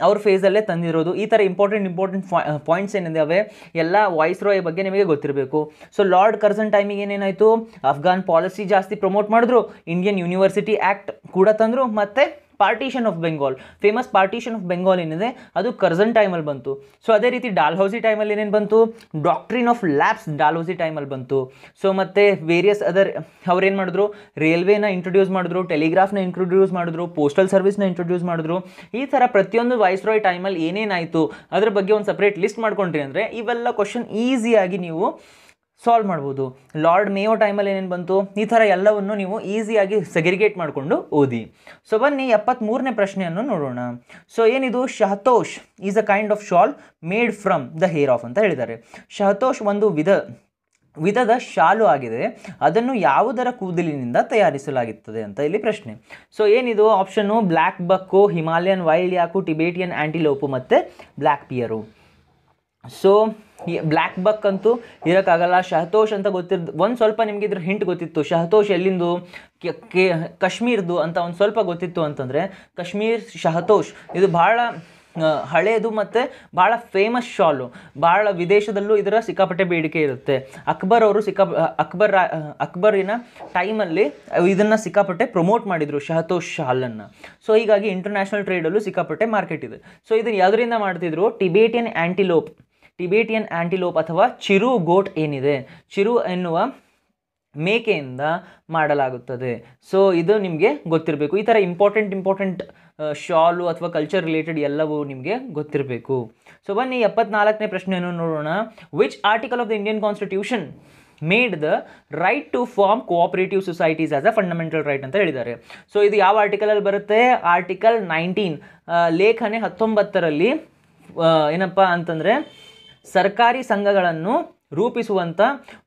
ಅವ್ರ ಫೇಸಲ್ಲೇ ತಂದಿರೋದು ಈ ಥರ ಇಂಪಾರ್ಟೆಂಟ್ ಇಂಪಾರ್ಟೆಂಟ್ ಪಾಯಿಂಟ್ಸ್ ಏನಿದ್ದಾವೆ ಎಲ್ಲ ವಾಯ್ಸ್ ರಾಯ್ ಬಗ್ಗೆ ನಿಮಗೆ ಗೊತ್ತಿರಬೇಕು ಸೊ ಲಾರ್ಡ್ ಕರ್ಸನ್ ಟೈಮಿಗೆ ಏನೇನಾಯಿತು ಅಫ್ಘಾನ್ ಪಾಲಿಸಿ ಜಾಸ್ತಿ ಪ್ರಮೋಟ್ ಮಾಡಿದ್ರು ಇಂಡಿಯನ್ ಯೂನಿವರ್ಸಿಟಿ ಆ್ಯಕ್ಟ್ ಕೂಡ ತಂದರು ಮತ್ತು partition of Bengal famous partition of Bengal ಏನಿದೆ ಅದು ಕರ್ಜನ್ ಟೈಮಲ್ಲಿ ಬಂತು ಸೊ ಅದೇ ರೀತಿ ಡಾಲ್ಹೌಸಿ ಟೈಮಲ್ಲಿ ಏನೇನು ಬಂತು ಡಾಕ್ಟ್ರಿನ್ ಆಫ್ ಲ್ಯಾಬ್ಸ್ ಡಾಲ್ಹೌಸಿ ಟೈಮಲ್ಲಿ ಬಂತು ಸೊ ಮತ್ತು ವೇರಿಯಸ್ ಅದರ್ ಅವ್ರೇನು ಮಾಡಿದ್ರು ರೈಲ್ವೇನ ಇಂಟ್ರೊಡ್ಯೂಸ್ ಮಾಡಿದ್ರು ಟೆಲಿಗ್ರಾಫ್ನ ಇಂಟ್ರೊಡ್ಯೂಸ್ ಮಾಡಿದ್ರು ಪೋಸ್ಟಲ್ ಸರ್ವಿಸ್ನ ಇಂಟ್ರೊಡ್ಯೂಸ್ ಮಾಡಿದ್ರು ಈ ಥರ ಪ್ರತಿಯೊಂದು ವಾಯ್ಸ್ ರಾಯ್ ಟೈಮಲ್ಲಿ ಏನೇನಾಯಿತು ಅದ್ರ ಬಗ್ಗೆ ಒಂದು ಸಪ್ರೇಟ್ ಲಿಸ್ಟ್ ಮಾಡ್ಕೊಂಡ್ರಿ ಅಂದರೆ ಇವೆಲ್ಲ ಕ್ವಶನ್ ಈಸಿಯಾಗಿ ನೀವು ಸಾಲ್ವ್ ಮಾಡ್ಬೋದು ಲಾರ್ಡ್ ಮೇಯೋ ಟೈಮಲ್ಲಿ ಏನೇನು ಬಂತು ಈ ಥರ ಎಲ್ಲವನ್ನು ನೀವು ಈಸಿಯಾಗಿ ಸೆಗ್ರಿಗೇಟ್ ಮಾಡಿಕೊಂಡು ಓದಿ ಸೊ ಬನ್ನಿ ಎಪ್ಪತ್ತ್ಮೂರನೇ ಪ್ರಶ್ನೆಯನ್ನು ನೋಡೋಣ ಸೊ ಏನಿದು shahtoosh is a kind of shawl made from the hair of ಅಂತ ಹೇಳಿದ್ದಾರೆ ಶಹತೋಷ್ ಒಂದು ವಿಧ ವಿಧದ ಶಾಲು ಆಗಿದೆ ಅದನ್ನು ಯಾವುದರ ಕೂದಲಿನಿಂದ ತಯಾರಿಸಲಾಗುತ್ತದೆ ಅಂತ ಇಲ್ಲಿ ಪ್ರಶ್ನೆ ಸೊ ಏನಿದು option black buck Himalayan wild yak Tibetan antelope ಮತ್ತು ಬ್ಲ್ಯಾಕ್ ಪಿಯರು ಸೊ ಈ ಬ್ಲ್ಯಾಕ್ ಬಕ್ ಅಂತೂ ಇರೋಕ್ಕಾಗಲ್ಲ ಶಹತೋಷ್ ಅಂತ ಗೊತ್ತಿರೋದು ಒಂದು ಸ್ವಲ್ಪ ನಿಮಗೆ ಇದ್ರ ಹಿಂಟ್ ಗೊತ್ತಿತ್ತು ಶಹತೋಷ್ ಎಲ್ಲಿಂದು ಕೆ ಕಾಶ್ಮೀರ್ದು ಅಂತ ಒಂದು ಸ್ವಲ್ಪ ಗೊತ್ತಿತ್ತು ಅಂತಂದರೆ ಕಾಶ್ಮೀರ್ ಶಹತೋಷ್ ಇದು ಭಾಳ ಹಳೆಯದು ಮತ್ತು ಭಾಳ ಫೇಮಸ್ ಶಾಲು ಭಾಳ ವಿದೇಶದಲ್ಲೂ ಇದರ ಸಿಕ್ಕಾಪಟ್ಟೆ ಬೇಡಿಕೆ ಇರುತ್ತೆ ಅಕ್ಬರ್ ಅವರು ಸಿಕ್ಕ ಅಕ್ಬರ್ ಅಕ್ಬರಿನ ಟೈಮಲ್ಲಿ ಇದನ್ನು ಸಿಕ್ಕಾಪಟ್ಟೆ ಪ್ರಮೋಟ್ ಮಾಡಿದರು ಶಹತೋಷ್ ಶಾಲನ್ನು ಸೊ ಹೀಗಾಗಿ ಇಂಟರ್ನ್ಯಾಷನಲ್ ಟ್ರೇಡಲ್ಲೂ ಸಿಕ್ಕಾಪಟ್ಟೆ ಮಾರ್ಕೆಟ್ ಇದೆ ಸೊ ಇದನ್ನು ಯಾವುದರಿಂದ ಮಾಡ್ತಿದ್ರು ಟಿಬೇಟಿಯನ್ ಆ್ಯಂಟಿಲೋಪ್ ಟಿಬೇಟಿಯನ್ ಆ್ಯಂಟಿಲೋಪ್ ಅಥವಾ ಚಿರು ಗೋಟ್ ಏನಿದೆ ಚಿರು ಎನ್ನುವ ಮೇಕೆಯಿಂದ ಮಾಡಲಾಗುತ್ತದೆ ಸೊ ಇದು ನಿಮಗೆ ಗೊತ್ತಿರಬೇಕು ಈ ಥರ ಇಂಪಾರ್ಟೆಂಟ್ ಇಂಪಾರ್ಟೆಂಟ್ ಶಾಲು ಅಥವಾ ಕಲ್ಚರ್ ರಿಲೇಟೆಡ್ ಎಲ್ಲವೂ ನಿಮಗೆ ಗೊತ್ತಿರಬೇಕು ಸೊ ಬನ್ನಿ ಎಪ್ಪತ್ನಾಲ್ಕನೇ ಪ್ರಶ್ನೆಯನ್ನು ನೋಡೋಣ which article of the Indian constitution made the right to form cooperative societies as a fundamental right ಅಂತ ಹೇಳಿದ್ದಾರೆ ಸೊ ಇದು ಯಾವ ಆರ್ಟಿಕಲಲ್ಲಿ ಬರುತ್ತೆ ಆರ್ಟಿಕಲ್ ನೈನ್ಟೀನ್ ಲೇಖನೆ ಹತ್ತೊಂಬತ್ತರಲ್ಲಿ ಏನಪ್ಪ ಅಂತಂದರೆ ಸರ್ಕಾರಿ ಸಂಘಗಳನ್ನು ರೂಪಿಸುವಂಥ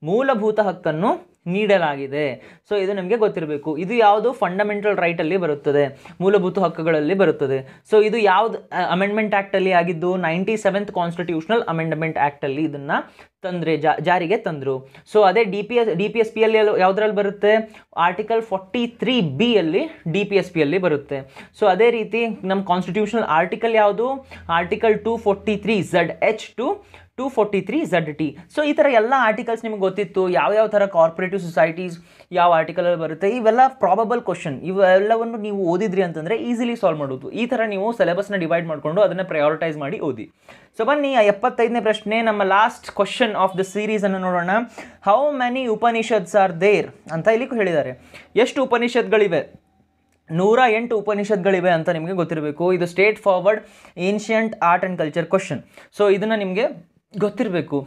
ಮೂಲಭೂತ ಹಕ್ಕನ್ನು ನೀಡಲಾಗಿದೆ ಸೊ ಇದು ನಿಮಗೆ ಗೊತ್ತಿರಬೇಕು ಇದು ಯಾವುದು ಫಂಡಮೆಂಟಲ್ ರೈಟಲ್ಲಿ ಬರುತ್ತದೆ ಮೂಲಭೂತ ಹಕ್ಕುಗಳಲ್ಲಿ ಬರುತ್ತದೆ ಸೊ ಇದು ಯಾವ್ದು ಅಮೆಂಡ್ಮೆಂಟ್ ಆ್ಯಕ್ಟಲ್ಲಿ ಆಗಿದ್ದು ನೈಂಟಿ ಸೆವೆಂತ್ ಕಾನ್ಸ್ಟಿಟ್ಯೂಷನಲ್ ಅಮೆಂಡ್ಮೆಂಟ್ ಆ್ಯಕ್ಟಲ್ಲಿ ಇದನ್ನು ತಂದರೆ ಜಾರಿಗೆ ತಂದರು ಸೊ ಅದೇ D P S D P S ಪಿಯಲ್ಲಿ ಯಾವುದ್ರಲ್ಲಿ ಬರುತ್ತೆ ಆರ್ಟಿಕಲ್ ಫೋರ್ಟಿ ತ್ರೀ ಬಿ ಅಲ್ಲಿ ಡಿ ಪಿ ಎಸ್ ಪಿಯಲ್ಲಿ ಬರುತ್ತೆ ಸೊ ಅದೇ ರೀತಿ ನಮ್ಮ ಕಾನ್ಸ್ಟಿಟ್ಯೂಷನಲ್ ಆರ್ಟಿಕಲ್ ಯಾವುದು article two forty three Z H to two forty three Z T so ಈ ಥರ ಎಲ್ಲ ಆರ್ಟಿಕಲ್ಸ್ ನಿಮ್ಗೆ ಗೊತ್ತಿತ್ತು ಯಾವ ಯಾವ ಥರ ಕಾರ್ಪೊರೇಟಿವ್ ಸೊಸೈಟೀಸ್ ಯಾವ ಆರ್ಟಿಕಲಲ್ಲಿ ಬರುತ್ತೆ ಇವೆಲ್ಲ ಪ್ರಾಬಬಲ್ ಕ್ವಶನ್ ಇವೆಲ್ಲವನ್ನು ನೀವು ಓದಿದ್ರಿ ಅಂತಂದರೆ ಈಸಿಲಿ ಸಾಲ್ವ್ ಮಾಡೋದು ಈ ಥರ ನೀವು ಸಿಲೆಬಸ್ನ ಡಿವೈಡ್ ಮಾಡಿಕೊಂಡು ಅದನ್ನು ಪ್ರಯಾರಿಟೈಸ್ ಮಾಡಿ ಓದಿ ಸೊ ಬನ್ನಿ ಎಪ್ಪತ್ತೈದನೇ ಪ್ರಶ್ನೆ ನಮ್ಮ ಲಾಸ್ಟ್ ಕ್ವಶನ್ ಆಫ್ ದ ಸೀರೀಸನ್ನು ನೋಡೋಣ how many Upanishads are there ಅಂತ ಇಲ್ಲಿ ಹೇಳಿದ್ದಾರೆ ಎಷ್ಟು ಉಪನಿಷತ್ಗಳಿವೆ ನೂರ ಎಂಟು ಉಪನಿಷತ್ಗಳಿವೆ ಅಂತ ನಿಮಗೆ ಗೊತ್ತಿರಬೇಕು ಇದು straightforward ancient art and culture question so ಇದನ್ನು ನಿಮಗೆ ಗೊತ್ತಿರಬೇಕು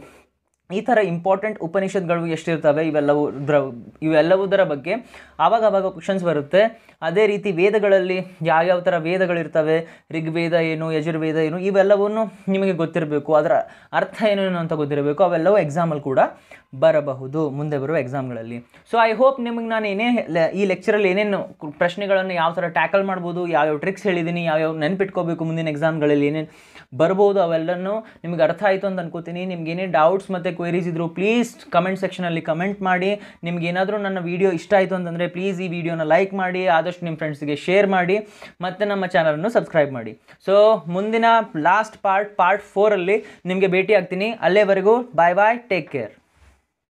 ಈ ಥರ ಇಂಪಾರ್ಟೆಂಟ್ ಉಪನಿಷತ್ಗಳು ಎಷ್ಟಿರ್ತವೆ ಇವೆಲ್ಲವೂ ದ್ರ ಇವೆಲ್ಲವುದರ ಬಗ್ಗೆ ಆವಾಗ ಆವಾಗ ಕ್ವಶನ್ಸ್ ಬರುತ್ತೆ ಅದೇ ರೀತಿ ವೇದಗಳಲ್ಲಿ ಯಾವ್ಯಾವ ಥರ ವೇದಗಳಿರ್ತವೆ ಋಗ್ವೇದ ಏನು ಯಜುರ್ವೇದ ಏನು ಇವೆಲ್ಲವನ್ನೂ ನಿಮಗೆ ಗೊತ್ತಿರಬೇಕು ಅದರ ಅರ್ಥ ಏನೇನು ಅಂತ ಗೊತ್ತಿರಬೇಕು ಅವೆಲ್ಲವೂ ಎಕ್ಸಾಮಲ್ಲಿ ಕೂಡ ಬರಬಹುದು ಮುಂದೆ ಬರುವ ಎಕ್ಸಾಮ್ಗಳಲ್ಲಿ ಸೊ ಐ ಹೋಪ್ ನಿಮಗೆ ನಾನು ಏನೇ ಈ ಲೆಕ್ಚರಲ್ಲಿ ಏನೇನು ಪ್ರಶ್ನೆಗಳನ್ನು ಯಾವ ಥರ ಟ್ಯಾಕಲ್ ಮಾಡ್ಬೋದು ಯಾವ್ಯಾವ ಟ್ರಿಕ್ಸ್ ಹೇಳಿದ್ದೀನಿ ಯಾವ್ಯಾವ ನೆನಪಿಟ್ಕೋಬೇಕು ಮುಂದಿನ ಎಕ್ಸಾಮ್ಗಳಲ್ಲಿ ಏನೇನು ಬರ್ಬೋದು ಅವೆಲ್ಲನೂ ನಿಮ್ಗೆ ಅರ್ಥ ಆಯಿತು ಅಂತ ಅನ್ಕೋತೀನಿ ನಿಮ್ಗೆ ಏನೇ ಡೌಟ್ಸ್ ಮತ್ತು ಕ್ವೆರೀಸ್ ಇದ್ದರೂ ಪ್ಲೀಸ್ ಕಮೆಂಟ್ ಸೆಕ್ಷನಲ್ಲಿ ಕಮೆಂಟ್ ಮಾಡಿ ನಿಮ್ಗೆ ಏನಾದರೂ ನನ್ನ ವೀಡಿಯೋ ಇಷ್ಟ ಆಯಿತು ಅಂತಂದರೆ ಪ್ಲೀಸ್ ಈ ವಿಡಿಯೋನ ಲೈಕ್ ಮಾಡಿ ಆದಷ್ಟು ನಿಮ್ಮ ಫ್ರೆಂಡ್ಸ್ಗೆ ಶೇರ್ ಮಾಡಿ ಮತ್ತು ನಮ್ಮ ಚಾನಲನ್ನು ಸಬ್ಸ್ಕ್ರೈಬ್ ಮಾಡಿ ಸೊ ಮುಂದಿನ ಲಾಸ್ಟ್ ಪಾರ್ಟ್ ಪಾರ್ಟ್ ಫೋರಲ್ಲಿ ನಿಮಗೆ ಭೇಟಿ ಆಗ್ತೀನಿ ಅಲ್ಲೇವರೆಗೂ ಬಾಯ್ ಬಾಯ್ ಟೇಕ್ ಕೇರ್